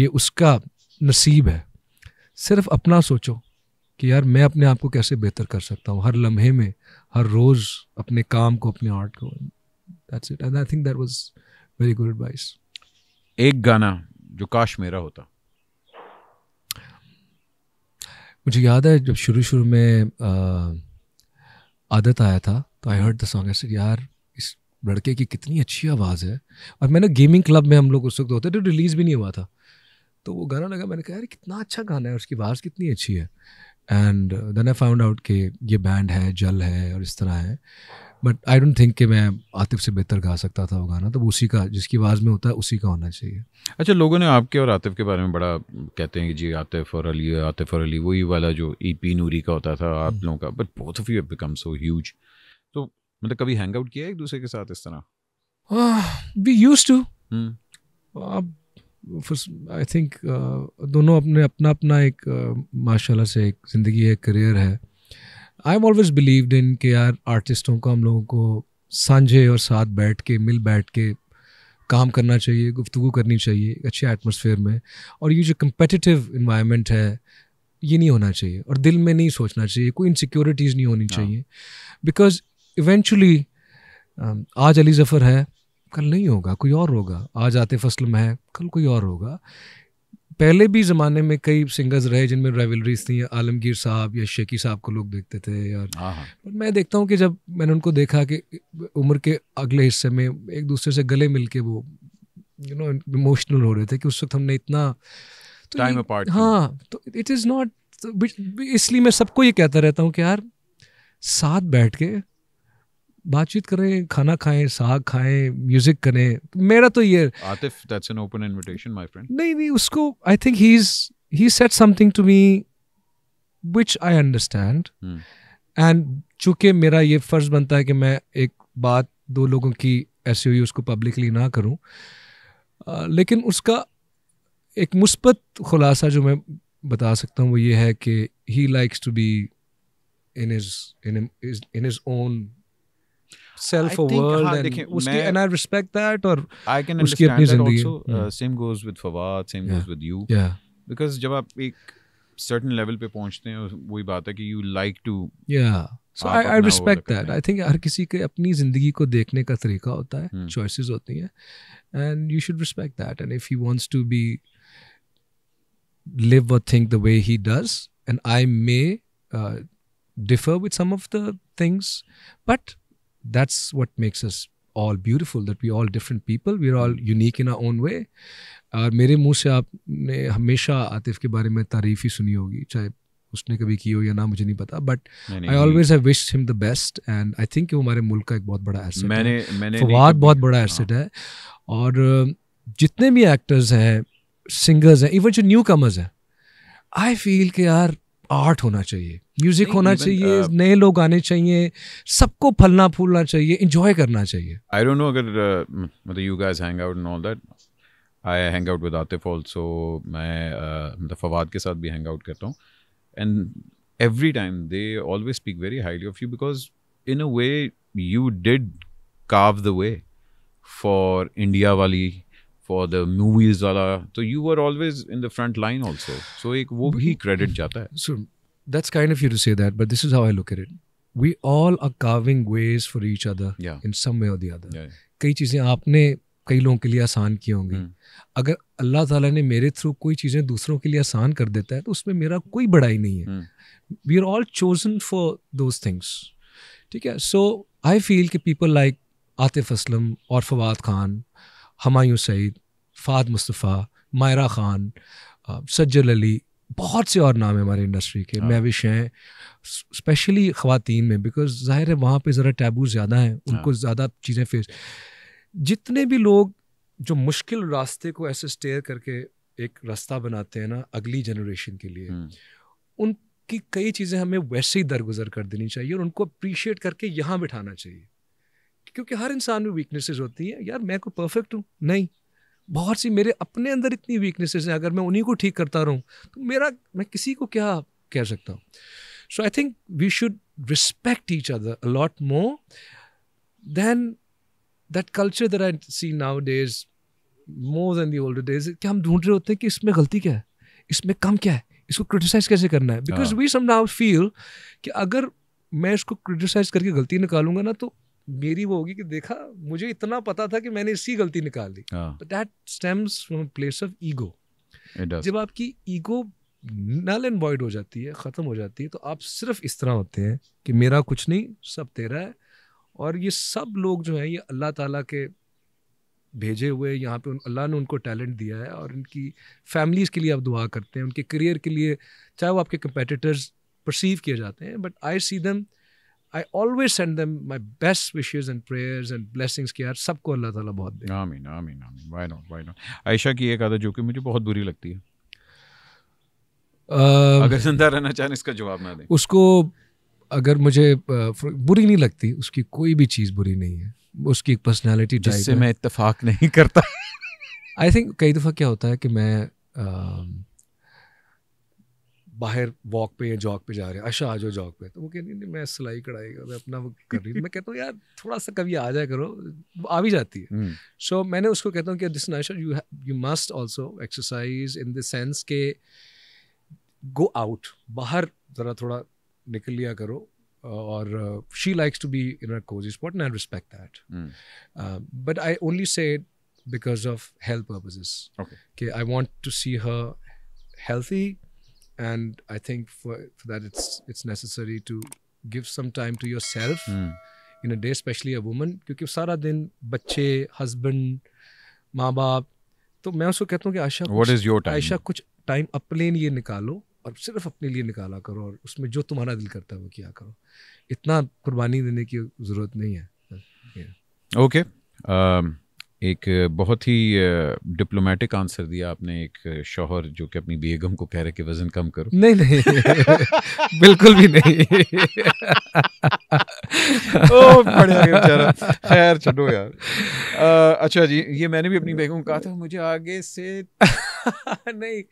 ये उसका नसीब है सिर्फ अपना सोचो कि यार मैं अपने आप को कैसे बेहतर कर सकता हूँ हर लम्हे में हर रोज़ अपने काम को अपने आर्ट को that's it and I think that was very good advice एक गाना जो काश मेरा होता मुझे याद है जब शुरू शुरू में आ, आदत आया था तो आई हर्ड द सॉन्ग ऐसे यार लड़के की कितनी अच्छी आवाज़ है और मैंने गेमिंग क्लब में हम लोग उस वक्त होते थे तो रिलीज़ भी नहीं हुआ था तो वो गाना लगा मैंने कहा यार कितना अच्छा गाना है उसकी आवाज़ कितनी अच्छी है and then I found out कि ये बैंड है जल है और इस तरह है बट आई डोंट थिंक कि मैं आतिफ से बेहतर गा सकता था वो गाना तो उसी का जिसकी आवाज़ में होता है उसी का होना चाहिए अच्छा लोगों ने आपके और आतिफ के बारे में बड़ा कहते हैं कि जी आतिफ और अली आतिफ और अली वही वाला जो ई e पी नूरी का होता था आप हम्म। लोगों का but both of you become so huge तो मतलब कभी हैंग आउट किया एक दूसरे के साथ इस तरह वी यूज टू अब आई थिंक uh, दोनों अपने अपना अपना एक uh, माशाल्लाह से एक ज़िंदगी है करियर है I am always believe in के यार आर्टिस्टों को हम लोगों को सांझे और साथ बैठ के मिल बैठ के काम करना चाहिए गुफ्तु करनी चाहिए अच्छे एटमोसफेयर में और ये जो कम्पटिटिव इन्वायरमेंट है ये नहीं होना चाहिए और दिल में नहीं सोचना चाहिए कोई इनसिक्योरिटीज़ नहीं होनी हाँ। चाहिए बिकॉज इवेंचुअली um, आज अली ज़फ़र है कल नहीं होगा कोई और होगा आज आतिफ असलम है कल कोई और होगा पहले भी ज़माने में कई सिंगर्स रहे जिनमें राइवलरीज थी आलमगीर साहब या शेकी साहब को लोग देखते थे यार बट हाँ, हाँ। मैं देखता हूँ कि जब मैंने उनको देखा कि उम्र के अगले हिस्से में एक दूसरे से गले मिल के वो यू नो इमोशनल हो रहे थे कि उस वक्त हमने इतना टाइम तो अपार्ट हाँ तो इट इज़ नॉट इसलिए मैं सबको ये कहता रहता हूँ कि यार साथ बैठ के बातचीत करें खाना खाएं साग खाएं म्यूजिक करें मेरा तो ये Atif that's an open invitation my friend नहीं नहीं उसको I think he is he said something to me which I understand and चूंकि मेरा ये फर्ज बनता है कि मैं एक बात दो लोगों की ऐसी हुई e उसको पब्लिकली ना करूं uh, लेकिन उसका एक मुस्बत खुलासा जो मैं बता सकता हूँ वो ये है कि he likes to be in his in in his own self world and and I respect that और आई कैन उसकी अपनी जिंदगी same goes with Fawad same goes with you because जब आप एक सर्टेन लेवल पे पहुंचते हैं वही बात है कि यू लाइक टू या so I I respect that I think हर किसी के अपनी ज़िंदगी को देखने का तरीका होता है चॉइसेस hmm. होती हैं and you should respect that and if he wants to be live और think the way he does and I may differ with some of the things but that's what makes us all beautiful that we all different people we're all hmm. unique in our own way और मेरे मुंह से आपने हमेशा आतिफ के बारे में तारीफ ही सुनी होगी चाहे उसने कभी की हो या ना मुझे नहीं पता but I always have wished him the best and I think वो हमारे मुल्क का एक बहुत बड़ा एसेट मैंने है। मैंने फवाद बहुत बड़ा एसेट हाँ। है और जितने भी एक्टर्स हैं सिंगर्स हैं इवन जो न्यू कमर्स हैं आई फील के यार आर्ट होना चाहिए म्यूजिक होना चाहिए uh, नए लोग आने चाहिए सबको फलना फूलना चाहिए इंजॉय करना चाहिए आई डोंट नो अगर uh, मतलब you guys hang out and all that I hang out with Atif also मैं uh, मतलब फवाद के साथ भी हैंग आउट करता हूँ and every time they always speak very highly of you because in a way you did काव द वे फॉर इंडिया वाली फॉर द मूवीज वाला तो you are always in the front line also so एक वो भी क्रेडिट जाता है so that's kind of you to say that but this is how I look at कई चीज़ें आपने कई लोगों के लिए आसान की होंगी hmm. अगर अल्लाह तला ने मेरे थ्रू कोई चीज़ें दूसरों के लिए आसान कर देता है तो उसमें मेरा कोई बड़ाई नहीं है we are all chosen for those things ठीक है सो आई फील के पीपल लाइक आतिफ असलम और फवाद खान हमायूं सईद फ़ाद मुस्तफ़ा मायरा ख़ान सज्जल अली बहुत से और नाम हैं हमारी इंडस्ट्री के महविश हैं स्पेशली ख़वातीन में बिकॉज ज़ाहिर है वहाँ पे ज़रा टैबू ज़्यादा हैं हाँ। उनको ज़्यादा चीज़ें फेस जितने भी लोग जो मुश्किल रास्ते को ऐसे स्टेयर करके एक रास्ता बनाते हैं ना अगली जनरेशन के लिए हम्म। उनकी कई चीज़ें हमें वैसे ही दरगुजर कर देनी चाहिए और उनको अप्रीशिएट करके यहाँ बिठाना चाहिए क्योंकि हर इंसान में वीकनेसेस होती हैं यार मैं कोई परफेक्ट हूँ नहीं बहुत सी मेरे अपने अंदर इतनी वीकनेसेस हैं अगर मैं उन्हीं को ठीक करता रहूँ तो मेरा मैं किसी को क्या कह सकता हूँ so I think we should respect each other a lot more than that culture there I see nowadays more than the old days क्या हम ढूंढ रहे होते हैं कि इसमें गलती क्या है इसमें कम क्या है इसको क्रिटिसाइज कैसे करना है because we some now feel कि अगर मैं इसको क्रिटिसाइज करके गलती निकालूंगा ना तो मेरी वो होगी कि देखा मुझे इतना पता था कि मैंने इसी गलती निकाल दी that stems from place of ego जब आपकी ईगो नल एंड बॉइड हो जाती है ख़त्म हो जाती है तो आप सिर्फ इस तरह होते हैं कि मेरा कुछ नहीं सब तेरा है और ये सब लोग जो हैं ये अल्लाह ताला के भेजे हुए यहाँ पे उन अल्लाह ने उनको टैलेंट दिया है और उनकी फैमिलीज़ के लिए आप दुआ करते हैं उनके करियर के लिए चाहे वो आपके कंपेटिटर्स परसीव किए जाते हैं but I see them I always send them my best wishes and prayers and blessings की यार सबको अल्लाह ताला बहुत दे आमीन आमीन आमीन why not why not Ayesha की एक आदत जो कि मुझे बहुत बुरी लगती है uh, अगर जिंदा रहना चाहें इसका जवाब ना दें उसको अगर मुझे बुरी नहीं लगती उसकी कोई भी चीज़ बुरी नहीं है उसकी एक पर्सनालिटी जिससे मैं इतफाक नहीं करता आई थिंक कई दफ़ा क्या होता है कि मैं uh, बाहर वॉक पे या जॉग पे जा रहे हैं अच्छा आ जाओ जॉग पे तो वो कहती नहीं मैं सिलाई कढ़ाई मैं अपना वो कर रही मैं कहता हूँ यार थोड़ा सा कभी आ जाए करो आ भी जाती है सो हम्म। so, मैंने उसको कहता हूँ कि this Naisha you you must also exercise in the sense के गो आउट बाहर ज़रा थोड़ा निकल लिया करो और she likes to be in cause spot and respect that but I only say because of health only के I want to see healthy and I think for, for that it's it's necessary to give some time to yourself mm. in a day, especially a woman, kyunki sara din bacche husband maa baap to main usko kehta hu ki aisha What is your time? aisha kuch time apne liye nikalo और सिर्फ अपने लिए निकाला करो और उसमें जो तुम्हारा दिल करता है वो किया करो इतना कुर्बानी देने की ज़रूरत नहीं है ओके yeah. okay. um... एक बहुत ही डिप्लोमेटिक आंसर दिया आपने एक शोहर जो कि अपनी बेगम को कह रहे कि वज़न कम करो नहीं नहीं बिल्कुल भी नहीं ओ बेचारा खैर छोड़ो यार आ, अच्छा जी ये मैंने भी अपनी बेगम कहा था मुझे आगे से नहीं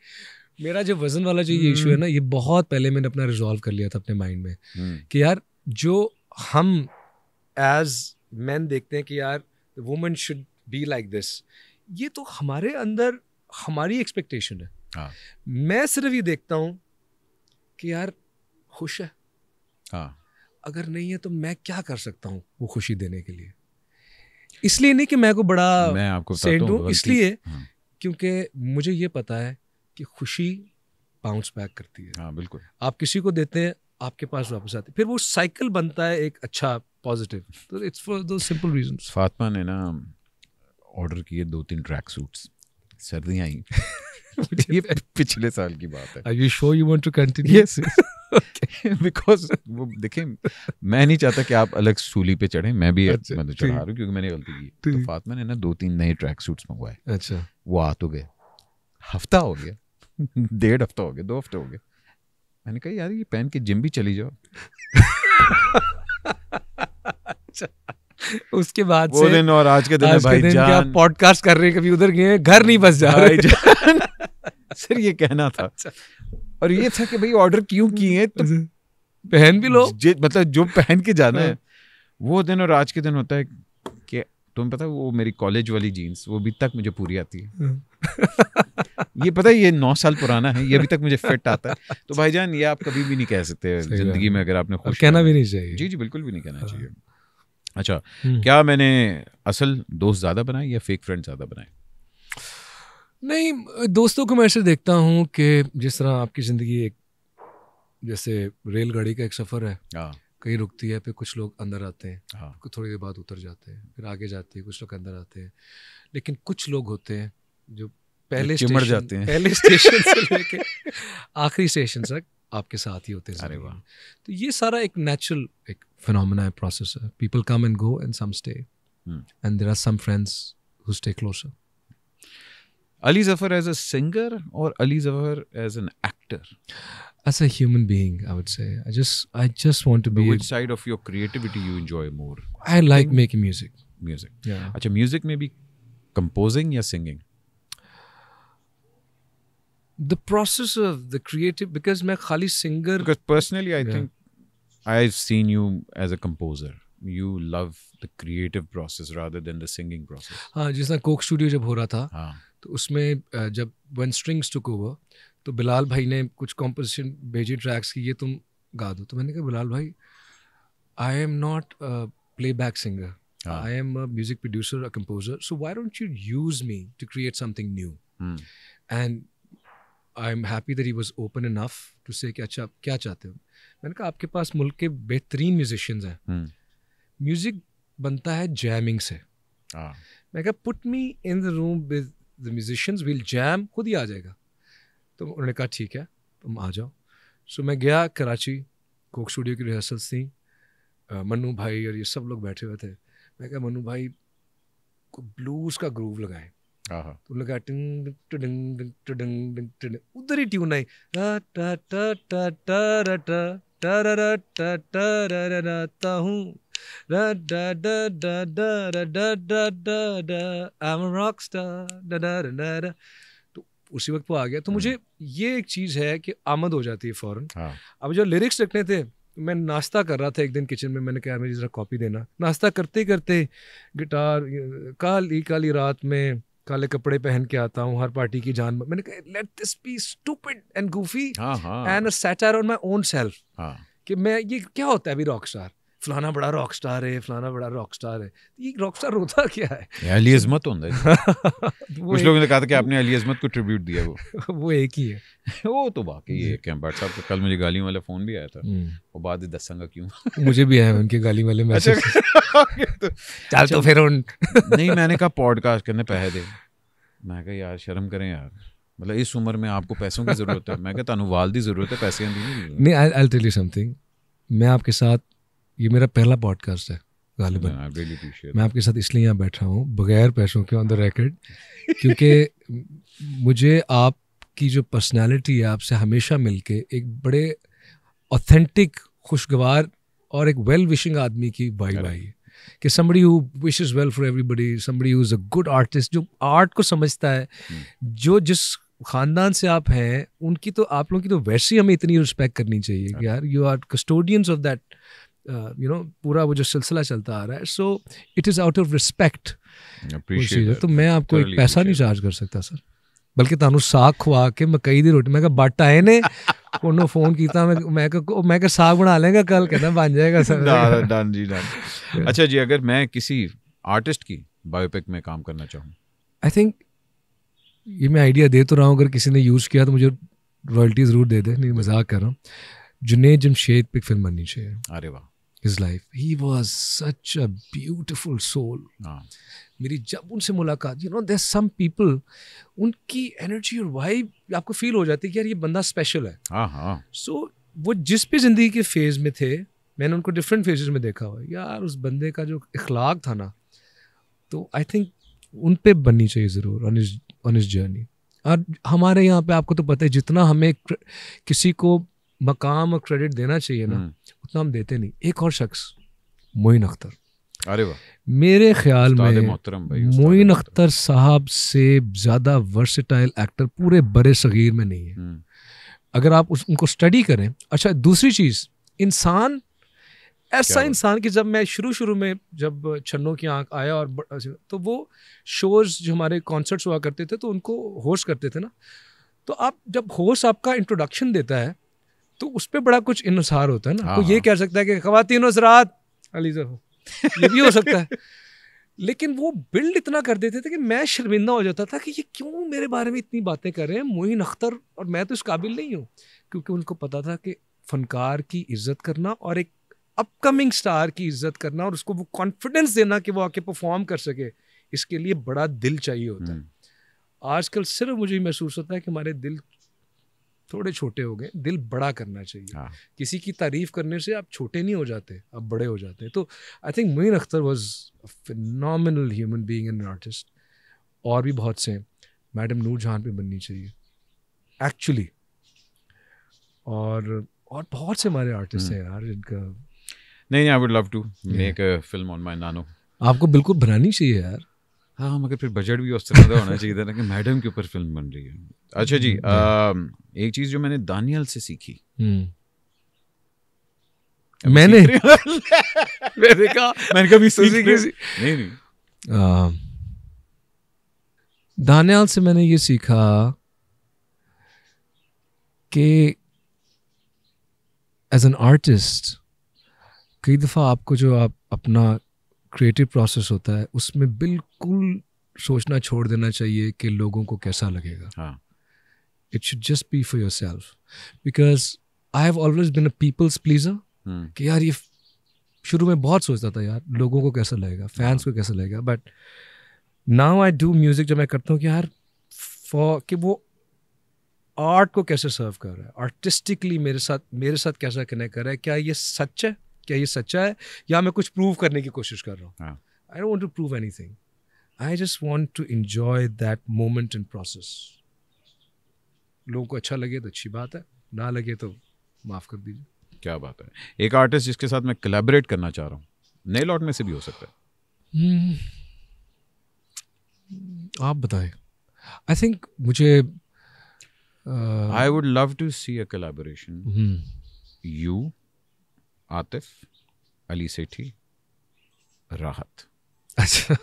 मेरा जो वज़न वाला जो ये इशू है ना हम्म। ये बहुत पहले मैंने अपना रिजॉल्व कर लिया था अपने माइंड में हम्म। कि यार जो हम एज मैन देखते हैं कि यार women should be like this ये तो हमारे अंदर हमारी एक्सपेक्टेशन है हाँ. मैं सिर्फ ये देखता हूँ कि यार खुश है हाँ. अगर नहीं है तो मैं क्या कर सकता हूँ वो खुशी देने के लिए इसलिए नहीं कि मैं को बड़ा मैं आपको सेंट हूँ इसलिए हाँ। क्योंकि मुझे ये पता है कि खुशी बाउंस बैक करती है हाँ बिल्कुल आप किसी को देते हैं आपके पास वापस आते फिर वो साइकिल बनता है एक अच्छा पॉजिटिव तो इट्स फॉर दो सिंपल रीजन फातिमा ने ना ऑर्डर किए दो तीन ट्रैक सूट्स सर्दियाँ आई ये पिछले साल की बात है you so you want to continue because वो देखें मैं नहीं चाहता कि आप अलग सूली पे चढ़ें मैं भी अच्छा, मतलब चढ़ा रहा हूँ क्योंकि मैंने गलती की तो फातिमा ने ना दो तीन नए ट्रैक सूट्स मंगवाए अच्छा वो आ तो गए हफ्ता हो गया डेढ़ हफ्ता हो गया दो हफ्ते हो गए मैंने कहा यार ये पहन के जिम भी चली जाओ अच्छा उसके बाद वो से दिन और आज के दिन आज भाई के दिन जान। क्या पॉडकास्ट कर रहे हैं कभी उधर गए घर नहीं बस जा रहे जान। सर ये कहना था अच्छा। और ये था कि भाई ऑर्डर क्यों किए तो अच्छा। पहन भी लो मतलब जो पहन के जाना है हाँ। वो दिन और आज के दिन होता है कि तुम पता वो मेरी कॉलेज वाली जीन्स वो अभी तक मुझे पूरी आती है हाँ। ये पता है ये नौ साल पुराना है ये अभी तक मुझे फिट आता है तो भाईजान ये आप कभी भी नहीं कह सकते जिंदगी में अगर आपने खुश कहना भी नहीं चाहिए जी जी बिल्कुल भी नहीं कहना हाँ। चाहिए अच्छा हम्म। क्या मैंने असल दोस्त ज़्यादा बनाए या फेक फ्रेंड ज़्यादा बनाए नहीं दोस्तों को मैं ऐसे देखता हूँ कि जिस तरह आपकी ज़िंदगी एक जैसे रेलगाड़ी का एक सफ़र है हाँ। कहीं रुकती है फिर कुछ लोग अंदर आते हैं कुछ हाँ। थोड़ी देर बाद उतर जाते हैं फिर आगे जाते हैं कुछ लोग अंदर आते हैं लेकिन कुछ लोग होते हैं जो पहले स्टेशन जाते हैं पहले स्टेशन से लेके आखिरी स्टेशन तक आपके साथ ही होते हैं तो ये सारा एक नेचुरल एक फिनमिना है प्रोसेस है people come and go and some stay and there are some friends who stay closer Ali Zafar as a singer और Ali Zafar as an actor as a human being I would say I just I just want to be side of your creativity you enjoy more I like make music music अच्छा म्यूजिक में भी कंपोजिंग या singing the process of the creative because my khali singer because personally i think i've seen you as a composer you love the creative process rather than the singing process just like coke studio jab ho raha tha ha to usme jab when strings took over to bilal bhai ne kuch composition bheji tracks He ye tum ga do to maine bilal bhai i am not a playback singer I am a music producer, a composer. So why don't you use me to create something new? Hmm. And I am happy that he was open enough to say अच्छा आप क्या चाहते हो मैंने कहा आपके पास मुल्क के बेहतरीन म्यूजिशियंस हैं म्यूजिक हम्म। बनता है जैमिंग से हाँ। मैंने कहा put me in the room with the musicians will jam खुद ही आ जाएगा तो उन्होंने कहा ठीक है तुम आ जाओ सो मैं गया कराची कोक स्टूडियो की रिहर्सल्स थी मनु भाई और ये सब लोग बैठे हुए थे मैं कहा मनु भाई को ब्लूज़ का ग्रूव लगाएं उसी वक्त वो आ गया तो मुझे ये एक चीज़ है कि आमद हो जाती है फ़ौरन अब जो लिरिक्स रखने थे मैं नाश्ता कर रहा था एक दिन किचन में मैंने कहा मेरी ज़रा कॉपी देना नाश्ता करते करते गिटार काली काली रात में काले कपड़े पहन के आता हूँ हर पार्टी की जान मैंने कहा let this be stupid and goofy and a on my own self कि मैं ये क्या होता है अभी रॉक स्टार फलाना बड़ा रॉक स्टार है फलाना बड़ा रॉक स्टार है तो ये रॉक स्टार होता क्या है अली अजमत होता है कुछ लोगों ने कहा था कि आपने अली अजमत को ट्रिब्यूट दिया वो वो एक ही है वो तो बाकी एक है बट साहब कल मुझे गाली वाला फ़ोन भी आया था हम्म। वो बाद दसांगा क्यों मुझे भी आया उनके गाली वाले मैसेज अच्छा, तो- चल तो फिर नहीं मैंने कहा पॉडकास्ट करने पैसे दे मैं कहा यार शर्म करें यार मतलब इस उम्र में आपको पैसों की ज़रूरत है मैं कहा तुम वाल की जरूरत है पैसे नहीं नहीं आई टेल यू समथिंग मैं आपके साथ ये मेरा पहला पॉडकास्ट है गालिबन yeah, हाँ, really मैं आपके साथ इसलिए यहाँ बैठा हूँ बगैर पैसों के ऑन द रेकर्ड क्योंकि मुझे आपकी जो पर्सनैलिटी है आपसे हमेशा मिल एक बड़े ऑथेंटिक खुशगवार और एक वेल विशिंग आदमी की भाई बाई है कि somebody who wish is well for everybody somebody who is a good artist जो आर्ट को समझता है hmm. जो जिस खानदान से आप हैं उनकी तो आप लोगों की तो वैसे ही हमें इतनी रिस्पेक्ट करनी चाहिए कि यार you are custodians of that you uh, know पूरा वो जो सिलसिला चलता आ रहा है so it is out of respect तो मैं आपको एक पैसा नहीं चार्ज कर सकता सर बल्कि ਤੁਹਾਨੂੰ साग खुआ के ਮਕਈ ਦੀ ਰੋਟੀ ਮੈਂ ਕਿਹਾ ਬਟ ਆਏ ਨੇ ਉਹਨੂੰ ਫੋਨ ਕੀਤਾ मैं ਮੈਂ मैं ਮੈਂ ਕਿਹਾ ਸਾਗ ਬਣਾ ਲੇਗਾ ਕੱਲ ਕਹਿੰਦਾ ਬਣ ਜਾਏਗਾ ਸਰ ਡਨ ਡਨ ਜੀ ਡਨ ਅੱਛਾ ਜੀ ਅਗਰ की बायोपिक में काम करना चाहूँ आई थिंक ये मैं आइडिया दे तो रहा हूँ अगर किसी ने यूज़ किया तो मुझे रॉयल्टी ज़रूर दे दे नहीं मजाक कर रहा हूँ जुनेद जमशेद पे फिल्म बननी चाहिए अरे वाह his life he was such a beautiful soul. हाँ। मेरी जब उनसे मुलाकात you know there some people उनकी एनर्जी और वाइब आपको फील हो जाती है कि यार ये बंदा स्पेशल है सो ah, ah. so, वो जिस भी जिंदगी के फेज में थे मैंने उनको डिफरेंट फेजेस में देखा हुआ यार उस बंदे का जो इखलाक था ना तो आई थिंक उन पर बननी चाहिए ज़रूर on his on his journey और हमारे यहाँ पे आपको तो पता है जितना हमें किसी को मकाम और क्रेडिट देना चाहिए ना hmm. उतना हम देते नहीं एक और शख्स मोइन अख्तर अरे वाह मेरे ख्याल में मोइन अख्तर साहब से ज़्यादा वर्सेटाइल एक्टर पूरे बड़े सगीर में नहीं है हम्म। अगर आप उस, उनको स्टडी करें अच्छा दूसरी चीज़ इंसान ऐसा इंसान कि जब मैं शुरू शुरू में जब छन्नों की आंख आया और तो वो शोज जो हमारे कॉन्सर्ट्स हुआ करते थे तो उनको होस्ट करते थे ना तो आप जब होस्ट आपका इंट्रोडक्शन देता है तो उस पर बड़ा कुछ इनसार होता है ना तो ये हाँ। कह सकता है कि खातिन रात अली ये भी हो सकता है लेकिन वो बिल्ड इतना कर देते थे कि मैं शर्मिंदा हो जाता था कि ये क्यों मेरे बारे में इतनी बातें कर रहे हैं मोहिन अख्तर और मैं तो इस काबिल नहीं हूँ क्योंकि उनको पता था कि फनकार की इज्जत करना और एक अपकमिंग स्टार की इज्जत करना और उसको वो कॉन्फिडेंस देना कि वो आके परफॉर्म कर सके इसके लिए बड़ा दिल चाहिए होता है हम्म। आजकल सिर्फ मुझे महसूस होता है कि हमारे दिल थोड़े छोटे हो गए दिल बड़ा करना चाहिए हाँ. किसी की तारीफ करने से आप छोटे नहीं हो जाते आप बड़े हो जाते हैं तो I think Moin Akhtar was phenomenal human being an artist और भी बहुत से मैडम नूर जहान पे बननी चाहिए एक्चुअली और और बहुत से हमारे आर्टिस्ट हम्म। हैं यार जिनका नहीं नहीं I would love to make a film on my नानो आपको बिल्कुल बनानी चाहिए यार हाँ मगर फिर बजट भी उस तरह का होना चाहिए था ना कि मैडम के ऊपर फिल्म बन रही है अच्छा जी आ, हम्म, एक चीज जो मैंने दानियल से सीखी हम्म। मैंने मैंने कहा मैंने कभी सीखी नहीं नहीं दानियाल से मैंने ये सीखा कि एज एन आर्टिस्ट कई दफ़ा आपको जो आप अपना क्रिएटिव प्रोसेस होता है उसमें बिल्कुल सोचना छोड़ देना चाहिए कि लोगों को कैसा लगेगा it should just be for your self because I have always been a people's pleasure कि यार ये शुरू में बहुत सोचता था यार लोगों को कैसा लगेगा फैंस हाँ। को कैसा लगेगा but now I do music जब मैं करता हूँ कि यार फॉर कि वो आर्ट को कैसे सर्व कर रहा है आर्टिस्टिकली मेरे साथ मेरे साथ कैसा कनेक्ट कर रहा है क्या ये सच है क्या ये सच्चा है या मैं कुछ प्रूव करने की कोशिश कर रहा हूँ I want to prove anything I just want to enjoy that moment in process लोगों को अच्छा लगे तो अच्छी बात है ना लगे तो माफ़ कर दीजिए क्या बात है एक आर्टिस्ट जिसके साथ मैं कलेबरेट करना चाह रहा हूँ नए लॉट में से भी हो सकता है hmm. आप बताएं आई थिंक मुझे I would love to see a collaboration you Atif Ali Sethi Rahat अच्छा।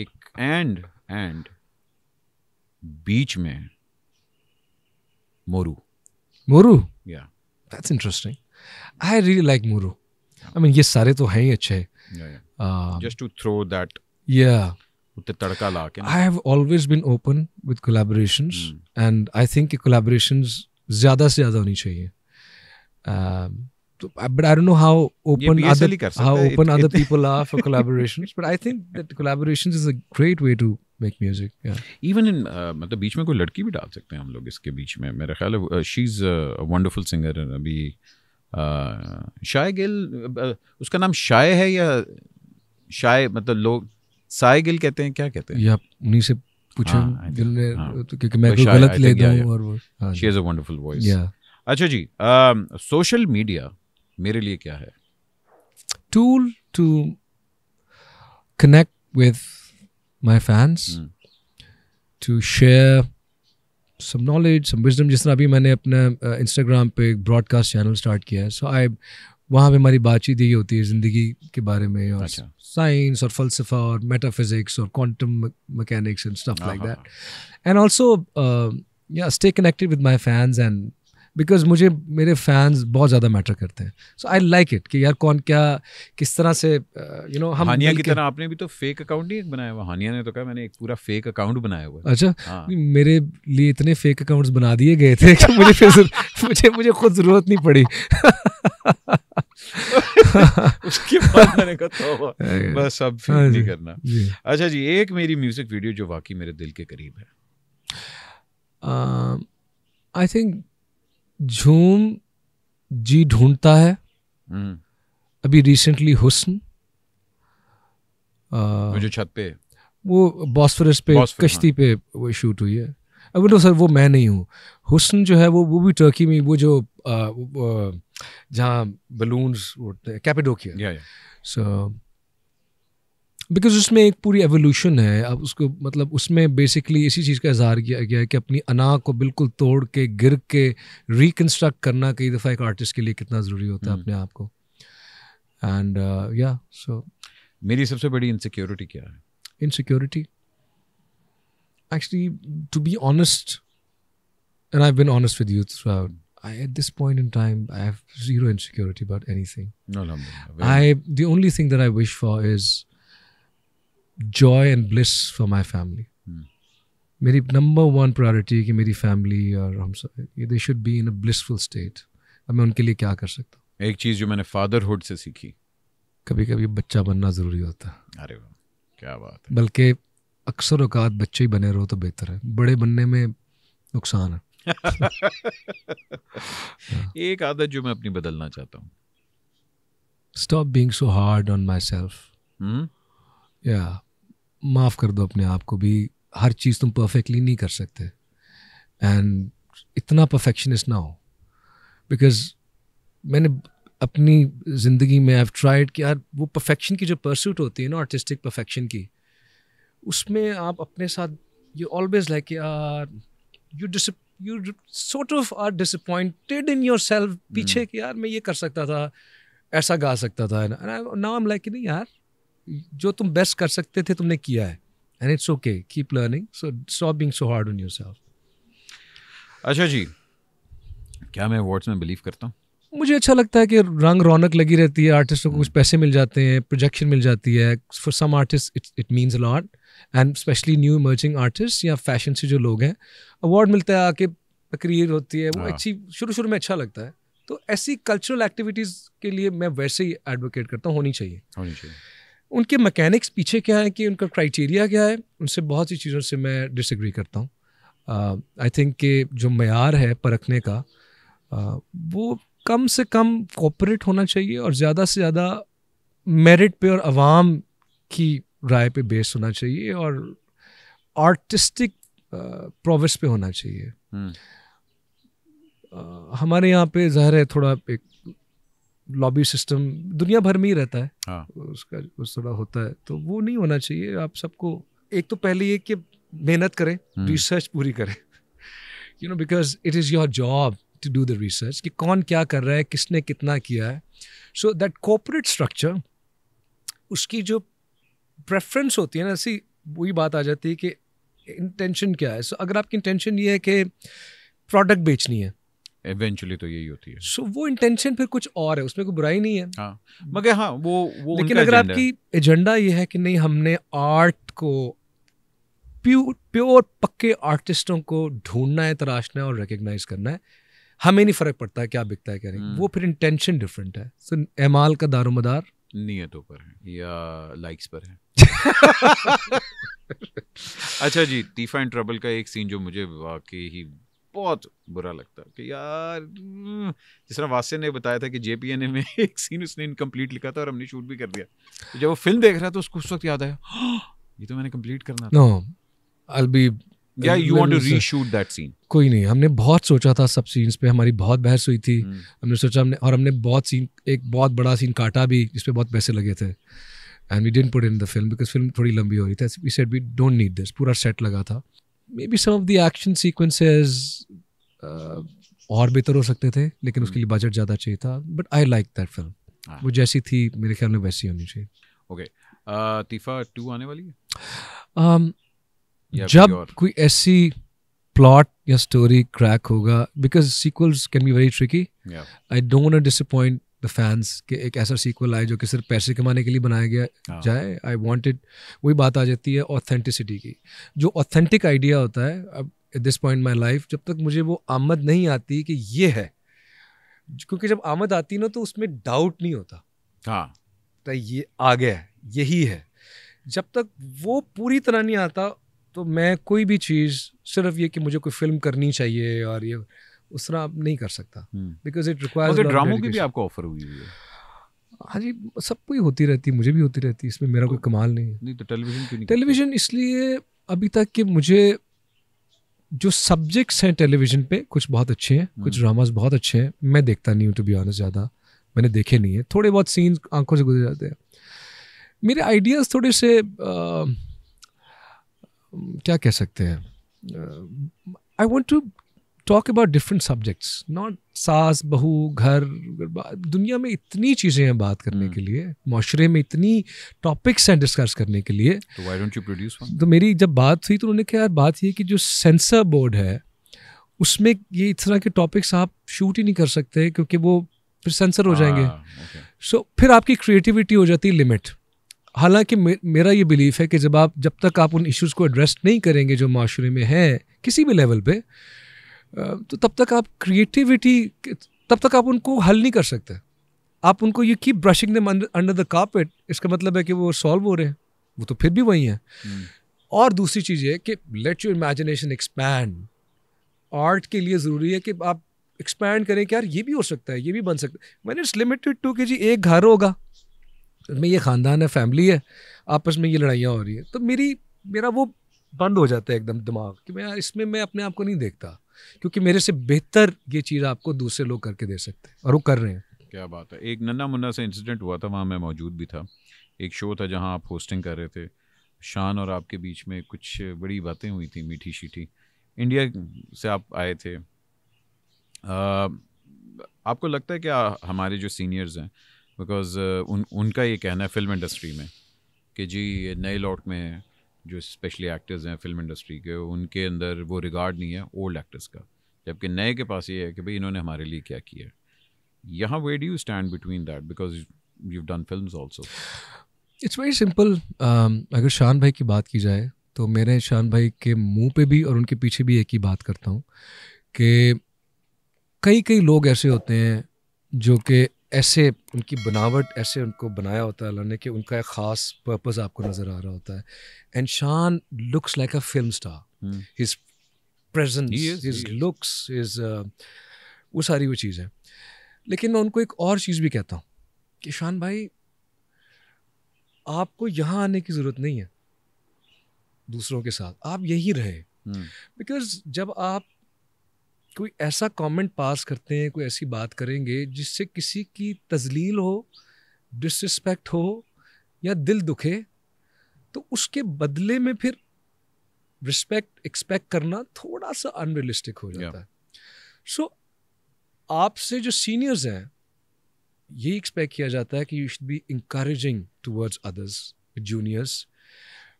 एक एंड एंड बीच में मोरू मोरू या that's interesting I really like Mooroo I mean ये सारे तो हैं ही अच्छे जस्ट टू थ्रो दैट या उतने तड़का ला के I have always been open with collaborations and I think कि ज़्यादा से ज़्यादा होनी चाहिए um, but I don't know how open other how open it, other it, people are for collaborations. but I think that collaborations is a great way to make music. Yeah. Even in uh, मतलब बीच में कोई लड़की भी डाल सकते हैं हम लोग इसके बीच में मेरे ख्याल है she is a wonderful singer अभी uh, शाय गिल uh, उसका नाम शाय है या शाय मतलब लोग साय गिल कहते हैं क्या कहते हैं या उन्हीं से पूछो हाँ, गिल ने हाँ। तो क्योंकि मैं कोई गलत ले दूं और वो she is a wonderful voice अच्छा जी सोशल um, मीडिया मेरे लिए क्या है tool to connect with my fans to share some knowledge some wisdom जिस तरह अभी मैंने अपना इंस्टाग्राम पे एक ब्रॉडकास्ट चैनल स्टार्ट किया है सो आई वहाँ पे हमारी बातचीत यही होती है ज़िंदगी के बारे में और साइंस अच्छा। और फलसफा और मेटाफिजिक्स और quantum mechanics and stuff like that and also या stay connected with my fans and because मुझे मेरे फैंस बहुत ज़्यादा मैटर करते हैं सो आई लाइक इट कि यार कौन क्या किस तरह से you uh, you know know, हम हानिया की तरह आपने भी तो फेक अकाउंट ही बनाया हुआ हानिया ने तो कहा मैंने एक पूरा फेक अकाउंट बनाया हुआ अच्छा हाँ। मेरे लिए इतने फेक अकाउंट्स बना दिए गए थे कि मुझे फिर मुझे मुझे खुद ज़रूरत नहीं पड़ी उसके बाद मैंने तो बस अब फिर हाँ नहीं करना अच्छा जी एक मेरी म्यूजिक वीडियो जो वाकई मेरे दिल के करीब है आई um, थिंक झूम जी ढूंढता है हम्म। अभी रिसेंटली हुस्न जो छत पे वो बॉस्फरस पे कश्ती हाँ। पे वो शूट हुई है अब नो तो सर वो मैं नहीं हूँ हुसन जो है वो वो भी टर्की में वो जो जहाँ बलून्स कैपेडोकिया सो बिकॉज उसमें एक पूरी एवोल्यूशन है अब उसको मतलब उसमें बेसिकली इसी चीज़ का इजहार किया गया है कि अपनी अना को बिल्कुल तोड़ के गिर के रिकन्स्ट्रक्ट करना कई दफ़ा एक आर्टिस्ट के लिए कितना ज़रूरी होता है हम्म। अपने आप को एंड या सो मेरी सबसे बड़ी इनसिक्योरिटी क्या है insecurity actually to be honest and I been honest with you throughout I, at this point in time, I have zero insecurity about anything. No, no, no. I the only thing that I wish for is joy and bliss for my family मेरी नंबर वन प्रायोरिटी है कि मेरी फैमिली और हम सब ये they should be in a blissful state अब मैं उनके लिए क्या कर सकता हूँ एक चीज़ जो मैंने फादरहुड से सीखी कभी कभी बच्चा बनना ज़रूरी होता है अरे वाह क्या बात है बल्कि अक्सर औकात बच्चे ही बने रहो तो बेहतर है बड़े बनने में नुकसान है एक आदत जो मैं अपनी बदलना चाहता हूँ stop being so hard on my self या माफ़ कर दो अपने आप को भी हर चीज़ तुम परफेक्टली नहीं कर सकते एंड इतना परफेक्शनिस्ट ना हो बिकॉज मैंने अपनी ज़िंदगी में आई ट्राइड कि यार वो परफेक्शन की जो परसूट होती है ना आर्टिस्टिक परफेक्शन की उसमें आप अपने साथ यू ऑलवेज लाइक यार you this you sort of are disappointed in your self पीछे hmm. कि यार मैं ये कर सकता था ऐसा गा सकता था ना आई एम लाइक नहीं यार जो तुम बेस्ट कर सकते थे तुमने किया है and it's okay keep learning so stop being so hard on yourself अच्छा जी क्या मैं अवार्ड्स में बिलीव करता हूँ मुझे अच्छा लगता है कि रंग रौनक लगी रहती है आर्टिस्टों को कुछ पैसे मिल जाते हैं प्रोजेक्शन मिल जाती है for some artist it it means lot and specially new emerging artist या फैशन से जो लोग हैं अवार्ड मिलता है आके तकरीर होती है वो हाँ। अच्छी शुरू शुरू में अच्छा लगता है तो ऐसी कल्चरल एक्टिविटीज़ के लिए मैं वैसे ही एडवोकेट करता हूँ होनी चाहिए होनी चाहिए उनके मैकेनिक्स पीछे क्या है कि उनका क्राइटेरिया क्या है उनसे बहुत सी चीज़ों से मैं डिसग्री करता हूँ आई uh, थिंक कि जो मैार है परखने का uh, वो कम से कम कॉपरेट होना चाहिए और ज़्यादा से ज़्यादा मेरिट पे और आवाम की राय पे बेस होना चाहिए और आर्टिस्टिक प्रोवेस uh, पे होना चाहिए हम्म। uh, हमारे यहाँ पे ज़ाहिर है थोड़ा एक लॉबी सिस्टम दुनिया भर में ही रहता है हाँ. उसका उस थोड़ा होता है तो वो नहीं होना चाहिए आप सबको एक तो पहले ये कि मेहनत करें रिसर्च हम्म। पूरी करें you know because it is your job to do the research कि कौन क्या कर रहा है किसने कितना किया है सो दैट कॉपरेट स्ट्रक्चर उसकी जो प्रेफरेंस होती है ना ऐसी वही बात आ जाती है कि इंटेंशन क्या है सो so, अगर आपकी इंटेंशन ये है कि प्रोडक्ट बेचनी है एवेंचुअली तो यही होती है सो so, वो इंटेंशन फिर कुछ और है उसमें कोई बुराई नहीं है हाँ मगर हाँ वो वो लेकिन अगर आपकी एजेंडा ये है कि नहीं हमने आर्ट को प्योर प्योर पक्के आर्टिस्टों को ढूंढना है तराशना है और रिकग्नाइज करना है हमें नहीं फ़र्क पड़ता है क्या बिकता है क्या नहीं हम्म। वो फिर इंटेंशन डिफरेंट है सो एमाल का दारोमदार नीयतों पर है या लाइक्स पर है अच्छा जी तीफा एंड ट्रबल का एक सीन जो मुझे वाकई ही बहुत बुरा लगता है कि यार हम्म, जिस तरह वास्य ने बताया था कि जे पी एन ए में एक सीन उसने इनकम्प्लीट लिखा था और हमने शूट भी कर दिया तो जब वो फिल्म देख रहा था तो उसको उस वक्त याद आया हाँ, ये तो मैंने कम्प्लीट करना था। no, I'll be... या you want to reshoot that scene कोई नहीं हमने बहुत सोचा था सब सीन्स पे हमारी बहुत बहस हुई थी hmm. हमने सोचा हमने और हमने बहुत सीन एक बहुत बड़ा सीन काटा भी जिसपे बहुत पैसे लगे थे and we didn't put in the film because film थोड़ी लंबी हो रही थी we said we don't need this पूरा सेट लगा था maybe some of the action sequences और बेहतर हो सकते थे लेकिन उसके लिए बजट ज़्यादा चाहिए था but I like that film वो जैसी थी मेरे ख्याल में वैसी होनी चाहिए ओके तीफा टू आने वाली है um, जब कोई ऐसी प्लॉट या स्टोरी क्रैक होगा because sequels can be very tricky I don't disappoint the fans के एक ऐसा सीक्वल आए जो कि सिर्फ पैसे कमाने के लिए बनाया गया हाँ। जाए आई वॉन्टेड वही बात आ जाती है ऑथेंटिसिटी की जो ऑथेंटिक आइडिया होता है अब at this point my life जब तक मुझे वो आमद नहीं आती कि ये है क्योंकि जब आमद आती ना तो उसमें डाउट नहीं होता हाँ तो ये आ गया यही है जब तक वो पूरी तरह नहीं आता तो मैं कोई भी चीज़ सिर्फ ये कि मुझे कोई फिल्म करनी चाहिए और ये उस तरह आप नहीं कर सकता बिकॉज इट रिक्वायर्स ड्रामों की भी आपको ऑफर हुई है हाँ जी सब कोई होती रहती मुझे भी होती रहती है इसमें मेरा कोई कमाल नहीं है नहीं तो टेलीविजन क्यों टेलीविजन इसलिए अभी तक कि मुझे जो सब्जेक्ट्स हैं टेलीविजन पे कुछ बहुत अच्छे हैं कुछ ड्रामास हम्म। बहुत अच्छे हैं मैं देखता नहीं हूँ टू बी ऑनेस्ट ज़्यादा मैंने देखे नहीं है थोड़े बहुत सीन्स आंखों से गुजर जाते हैं मेरे आइडियाज़ थोड़े से आ, क्या कह सकते हैं I want to talk about different subjects not सास बहू घर दुनिया में इतनी चीज़ें हैं बात करने hmm. के लिए माशरे में इतनी टॉपिक्स हैं डिस्कस करने के लिए तो, तो मेरी जब बात हुई तो उन्होंने कहा यार बात ये कि जो सेंसर बोर्ड है उसमें ये इस तरह के टॉपिक्स आप शूट ही नहीं कर सकते क्योंकि वो फिर सेंसर हो ah, जाएंगे सो ah, okay. so, फिर आपकी क्रिएटिविटी हो जाती है लिमिट हालांकि मे, मेरा ये बिलीफ है कि जब आप जब तक आप उन इश्यूज़ को एड्रेस नहीं करेंगे जो माशरे में हैं किसी भी लेवल पे तो तब तक आप क्रिएटिविटी तब तक आप उनको हल नहीं कर सकते आप उनको you keep brushing them under the carpet इसका मतलब है कि वो सॉल्व हो रहे हैं वो तो फिर भी वही हैं हम्म। और दूसरी चीज़ ये कि let your imagination expand art के लिए ज़रूरी है कि आप एक्सपैंड करें कि यार ये भी हो सकता है ये भी बन सकता है मैंने इट्स लिमिटेड टू कि जी एक घर होगा उसमें तो ये ख़ानदान है फैमिली है आपस में ये लड़ाइयाँ हो रही है तो मेरी मेरा वो बंद हो जाता है एकदम दिमाग कि मैं यार इसमें मैं अपने आप को नहीं देखता क्योंकि मेरे से बेहतर ये चीज़ आपको दूसरे लोग करके दे सकते हैं और वो कर रहे हैं क्या बात है एक नन्ना मुन्ना से इंसिडेंट हुआ था वहाँ मैं मौजूद भी था एक शो था जहाँ आप होस्टिंग कर रहे थे शान और आपके बीच में कुछ बड़ी बातें हुई थी मीठी शीठी इंडिया से आप आए थे आ, आपको लगता है कि हमारे जो सीनियर्स हैं बिकॉज उन उनका ये कहना है फिल्म इंडस्ट्री में कि जी नए लॉट में है जो स्पेशली एक्टर्स हैं फिल्म इंडस्ट्री के उनके अंदर वो रिगार्ड नहीं है ओल्ड एक्टर्स का जबकि नए के पास ये है कि भाई इन्होंने हमारे लिए क्या किया यहाँ where do you stand between that because you done film also it's very simple अगर शान भाई की बात की जाए तो मेरे शान भाई के मुंह पे भी और उनके पीछे भी एक ही बात करता हूँ कि कई कई लोग ऐसे होते हैं जो कि ऐसे उनकी बनावट ऐसे उनको बनाया होता है अल्लाह ने कि उनका एक ख़ास पर्पज़ आपको नज़र आ रहा होता है and Shaan looks like a film star his presence his looks his वो सारी वो चीज़ है लेकिन मैं उनको एक और चीज़ भी कहता हूँ कि शान भाई आपको यहाँ आने की ज़रूरत नहीं है दूसरों के साथ आप यहीं रहे बिकॉज hmm. जब आप कोई ऐसा कमेंट पास करते हैं कोई ऐसी बात करेंगे जिससे किसी की तजलील हो डिसरिस्पेक्ट हो या दिल दुखे तो उसके बदले में फिर रिस्पेक्ट एक्सपेक्ट करना थोड़ा सा अनरियलिस्टिक हो जाता yeah. है सो so, आपसे जो सीनियर्स हैं ये एक्सपेक्ट किया जाता है कि you should be encouraging towards others juniors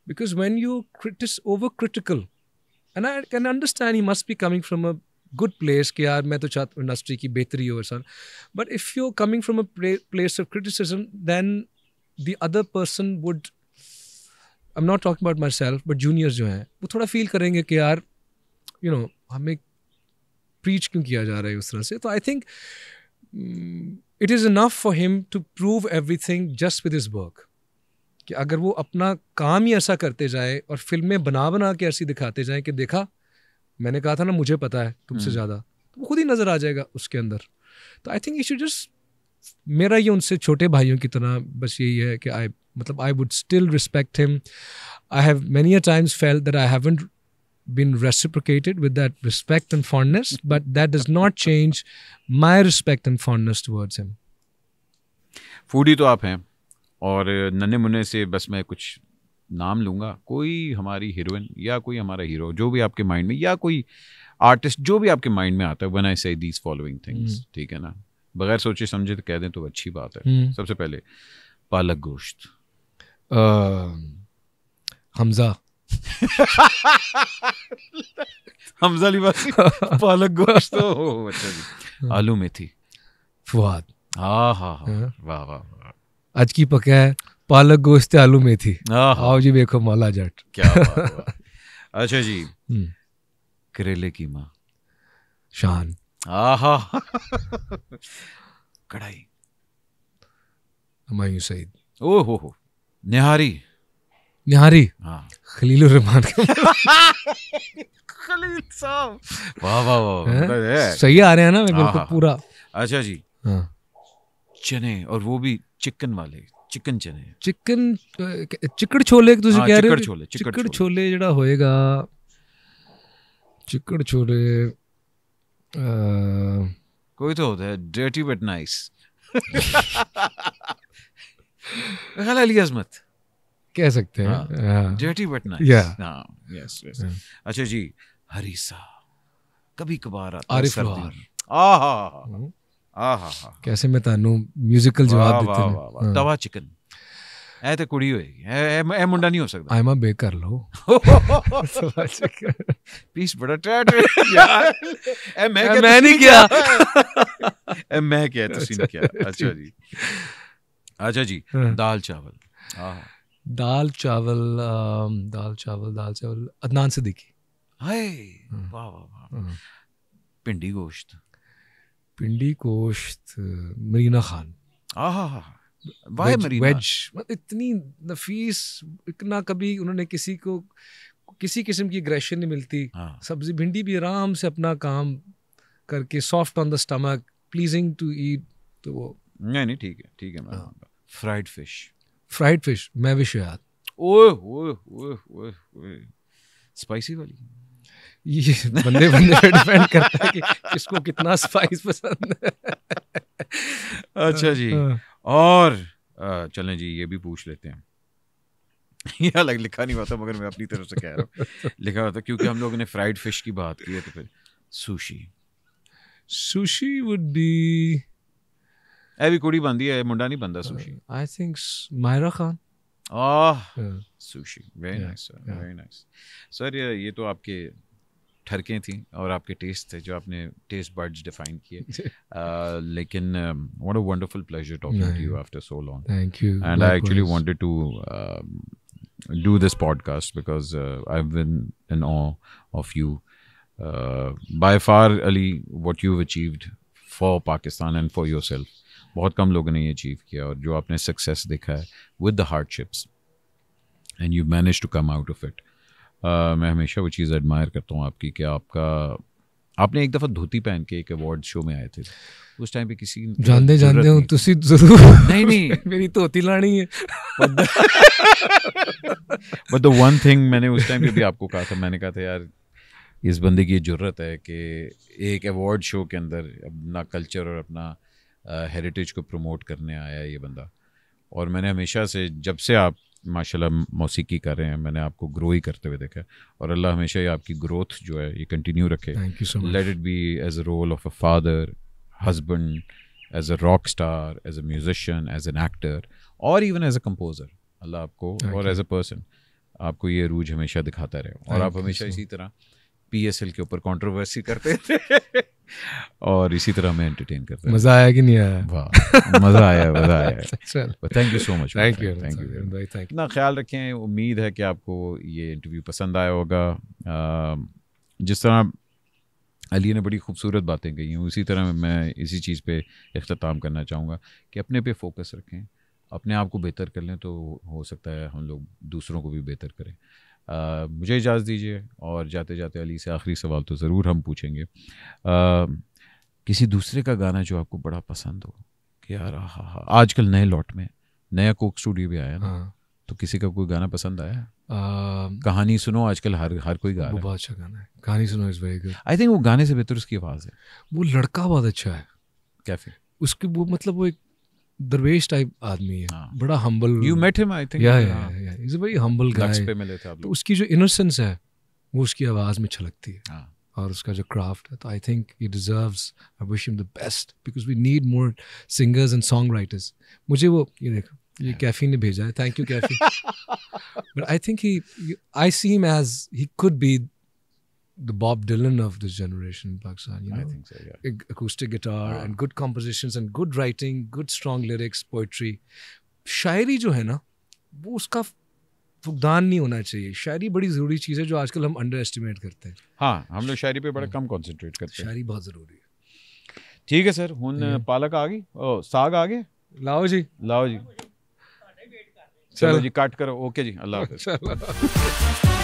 because when you criticise over critical and I can understand he must be coming from a good place कि यार मैं तो चाहता हूँ इंडस्ट्री की बेहतरी हो sir but if you coming from a place of criticism then the other person would I am not talking about my self but juniors जो हैं वो थोड़ा फील करेंगे कि यार यू you नो know, हमें प्रीच क्यों किया जा रहा है उस तरह से तो I think it is enough for him to prove everything just with his work कि अगर वो अपना काम ही ऐसा करते जाए और फिल्में बना बना के ऐसी दिखाते जाए कि देखा मैंने कहा था ना मुझे पता है तुमसे हम्म। ज़्यादा तो वो खुद ही नज़र आ जाएगा उसके अंदर तो I think you should just मेरा ये उनसे छोटे भाइयों की तरह बस यही है कि आई मतलब I would still respect him I have many a times felt that I haven't been reciprocated with that respect and fondness but that does not change my respect and fondness towards him foodie तो आप हैं और नन्हे मुन्ने से बस मैं कुछ नाम लूंगा कोई हमारी हीरोइन या कोई हमारा हीरो जो भी आपके माइंड में या कोई आर्टिस्ट जो भी आपके माइंड में आता है वन आई से दीज फॉलोइंग थिंग्स ठीक है ना बगैर सोचे समझे तो कह दें तो अच्छी बात है हम्म। सबसे पहले पालक गोश्त हमजा हमजा लिबासी पालक गोश्त तो, अच्छा हम्म। आलू मेथी फुहाद हाँ हाँ, हाँ हाँ वाह वाह आज की पका है पालक गोश्त आलू मेथी आओ जी देखो माला जट क्या अच्छा जी हम्म. करेले की माँ शान आहा कढ़ाई हमायू सईद ओ हो हो निहारी निहारी हाँ खलील रहमान खलील साहब वाह वाह वाह सही आ रहे हैं ना मेरे को पूरा अच्छा जी हाँ चने और वो भी चिकन वाले ਚਿਕਨ ਚਨੇ ਚਿਕਨ ਚਿਕੜ ਛੋਲੇ ਤੁਸੀਂ ਕਹਿ ਰਹੇ ਹੋ ਚਿਕੜ ਛੋਲੇ ਚਿਕੜ ਛੋਲੇ ਜਿਹੜਾ ਹੋਏਗਾ ਚਿਕੜ ਛੋਲੇ ਕੋਈ ਤਾਂ ਹੁੰਦਾ ਹੈ ਡਰਟੀ ਬਟ ਨਾਈਸ गल अली अजमत कह सकते हैं डर्टी बट नाइस यस अच्छा जी हरीसा कभी कभार आरिफ आहा ਕੈਸੇ ਮੈਂ ਤੁਹਾਨੂੰ 뮤지컬 ਜਵਾਬ ਦਿੱਤੇ ਨੇ ਤਵਾ ਚਿਕਨ ਇਹ ਤੇ ਕੁੜੀ ਹੋਏਗੀ ਇਹ ਇਹ ਮੁੰਡਾ ਨਹੀਂ ਹੋ ਸਕਦਾ ਆਇਮਾ ਬੇ ਕਰ ਲਓ ਪੀਸ ਬੜਾ ਟੈਟ ਯਾਰ ਇਹ ਮੈਂ ਕਿਹਾ ਮੈਂ ਨਹੀਂ ਕਿਹਾ ਇਹ ਮੈਂ ਕਿਹਾ ਤੁਸੀਂ ਨਹੀਂ ਕਿਹਾ ਅੱਛਾ ਜੀ अच्छा जी दाल चावल दाल चावल दाल चावल दाल चावल अदनान सिद्दीकी हाय वाह वाह वाह पिंडी गोश्त पिंडी कोश्त मरीना खान आहा वाह वेज मतलब इतनी नफीस इतना कभी उन्होंने किसी को किसी किस्म की ग्रेशन नहीं मिलती हाँ। सब्जी भिंडी भी आराम से अपना काम करके soft on the stomach pleasing to eat तो वो नहीं नहीं ठीक है ठीक है हाँ। फ्राइड फिश फ्राइड फिश मैं विश याद ओए ओए ओए ओए स्पाइसी वाली ये बंदे बंदे पे डिपेंड करता है कि किसको कितना स्पाइस पसंद है अच्छा जी हाँ। और चलें जी ये भी पूछ लेते हैं ये अलग लिखा नहीं हुआ था मगर मैं अपनी तरफ से कह रहा हूँ लिखा हुआ था क्योंकि हम लोगों ने फ्राइड फिश की बात की है तो फिर सुशी सुशी वुड बी ऐ भी कुड़ी बंदी है मुंडा नहीं बंदा sushi I think Maira Khan ah sushi very nice sir very nice sir ये तो आपके ठरकें थी और आपके टेस्ट थे जो आपने टेस्ट बर्ड्स डिफाइन किए लेकिन what a wonderful pleasure talking to you after so long thank you and I actually wanted to do this podcast because I I've been in awe of you. Uh, by far, Ali, what you've achieved for Pakistan and for बहुत कम लोगों ने ये अचीव किया और जो आपने सक्सेस देखा है with the hardships and you manage to come out of it ah, मैं हमेशा वो चीज़ एडमायर करता हूँ आपकी कि आपका आपने एक दफ़ा धोती पहन के एक अवार्ड शो में आए थे उस टाइम पे किसी जानते जानते हो तुसी जरूर नहीं नहीं मेरी धोती लानी है बट द वन थिंग मैंने उस टाइम पे भी आपको कहा था मैंने कहा था यार इस बंदे की ये जरूरत है कि एक अवार्ड शो के अंदर अपना कल्चर और अपना हेरिटेज को प्रमोट करने आया ये बंदा और मैंने हमेशा से जब से आप माशाल्लाह मौसीकी कर रहे हैं मैंने आपको ग्रो ही करते हुए देखा है और अल्लाह हमेशा ही आपकी ग्रोथ जो है ये कंटिन्यू रखे let it be as a role of a father husband as a rock star as a musician as an actor और even as a composer Allah आपको और एज अ पर्सन आपको ये रूज हमेशा दिखाता रहे और आप हमेशा इसी तरह पीएसएल के ऊपर कंट्रोवर्सी करते थे और इसी तरह हमें एंटरटेन करते मजा आया कि नहीं आया वाह मजा आया मजा आया thank you so much thank you thank you ना ख्याल रखें उम्मीद है कि आपको ये इंटरव्यू पसंद आया होगा जिस तरह अली ने बड़ी खूबसूरत बातें कही हैं उसी तरह मैं इसी चीज़ पे अख्ताम करना चाहूँगा कि अपने पे फोकस रखें अपने आप को बेहतर कर लें तो हो सकता है हम लोग दूसरों को भी बेहतर करें आ, मुझे इजाज़त दीजिए और जाते जाते अली से आखिरी सवाल तो ज़रूर हम पूछेंगे आ, किसी दूसरे का गाना जो आपको बड़ा पसंद हो कि यार हाँ हाँ आजकल नए लॉट में नया कोक स्टूडियो भी आया ना हाँ। तो किसी का कोई गाना पसंद आया आ, कहानी सुनो आजकल हर हर कोई गा बहुत अच्छा गाना है कहानी सुनो is very good I think वो गाने से बेहतर उसकी आवाज़ है वो लड़का बहुत अच्छा है कैफे उसकी वो मतलब वो एक दरवेश टाइप आदमी है हाँ. बड़ा humble you met him I think yeah yeah yeah is a very humble guy पे मिले थे तो उसकी जो इनोसेंस है वो उसकी आवाज़ में छलकती है हाँ. और उसका जो क्राफ्ट है तो I think he deserves I wish him the best because we need more singers and song writers मुझे वो ये देखो ये कैफी ने भेजा है thank you Kaifi but I think he I see him as he could be the Bob Dylan of this generation, in Pakistan. You know, I think so. Yeah. Acoustic guitar yeah. and good compositions and good writing, good strong lyrics, poetry. शायरी जो है ना वो उसका फुकदान नहीं होना चाहिए शायरी बड़ी ज़रूरी चीज़ है जो आजकल हम अंडर एस्टिमेट करते हैं हाँ हम लोग शायरी पे बड़ा कम कॉन्सेंट्रेट करते हैं शायरी बहुत ज़रूरी है ठीक है सर हूँ पालक आ गई ओ साग आ गए लाओ जी लाओ जी चलो जी काट करो ओके जी अल्लाह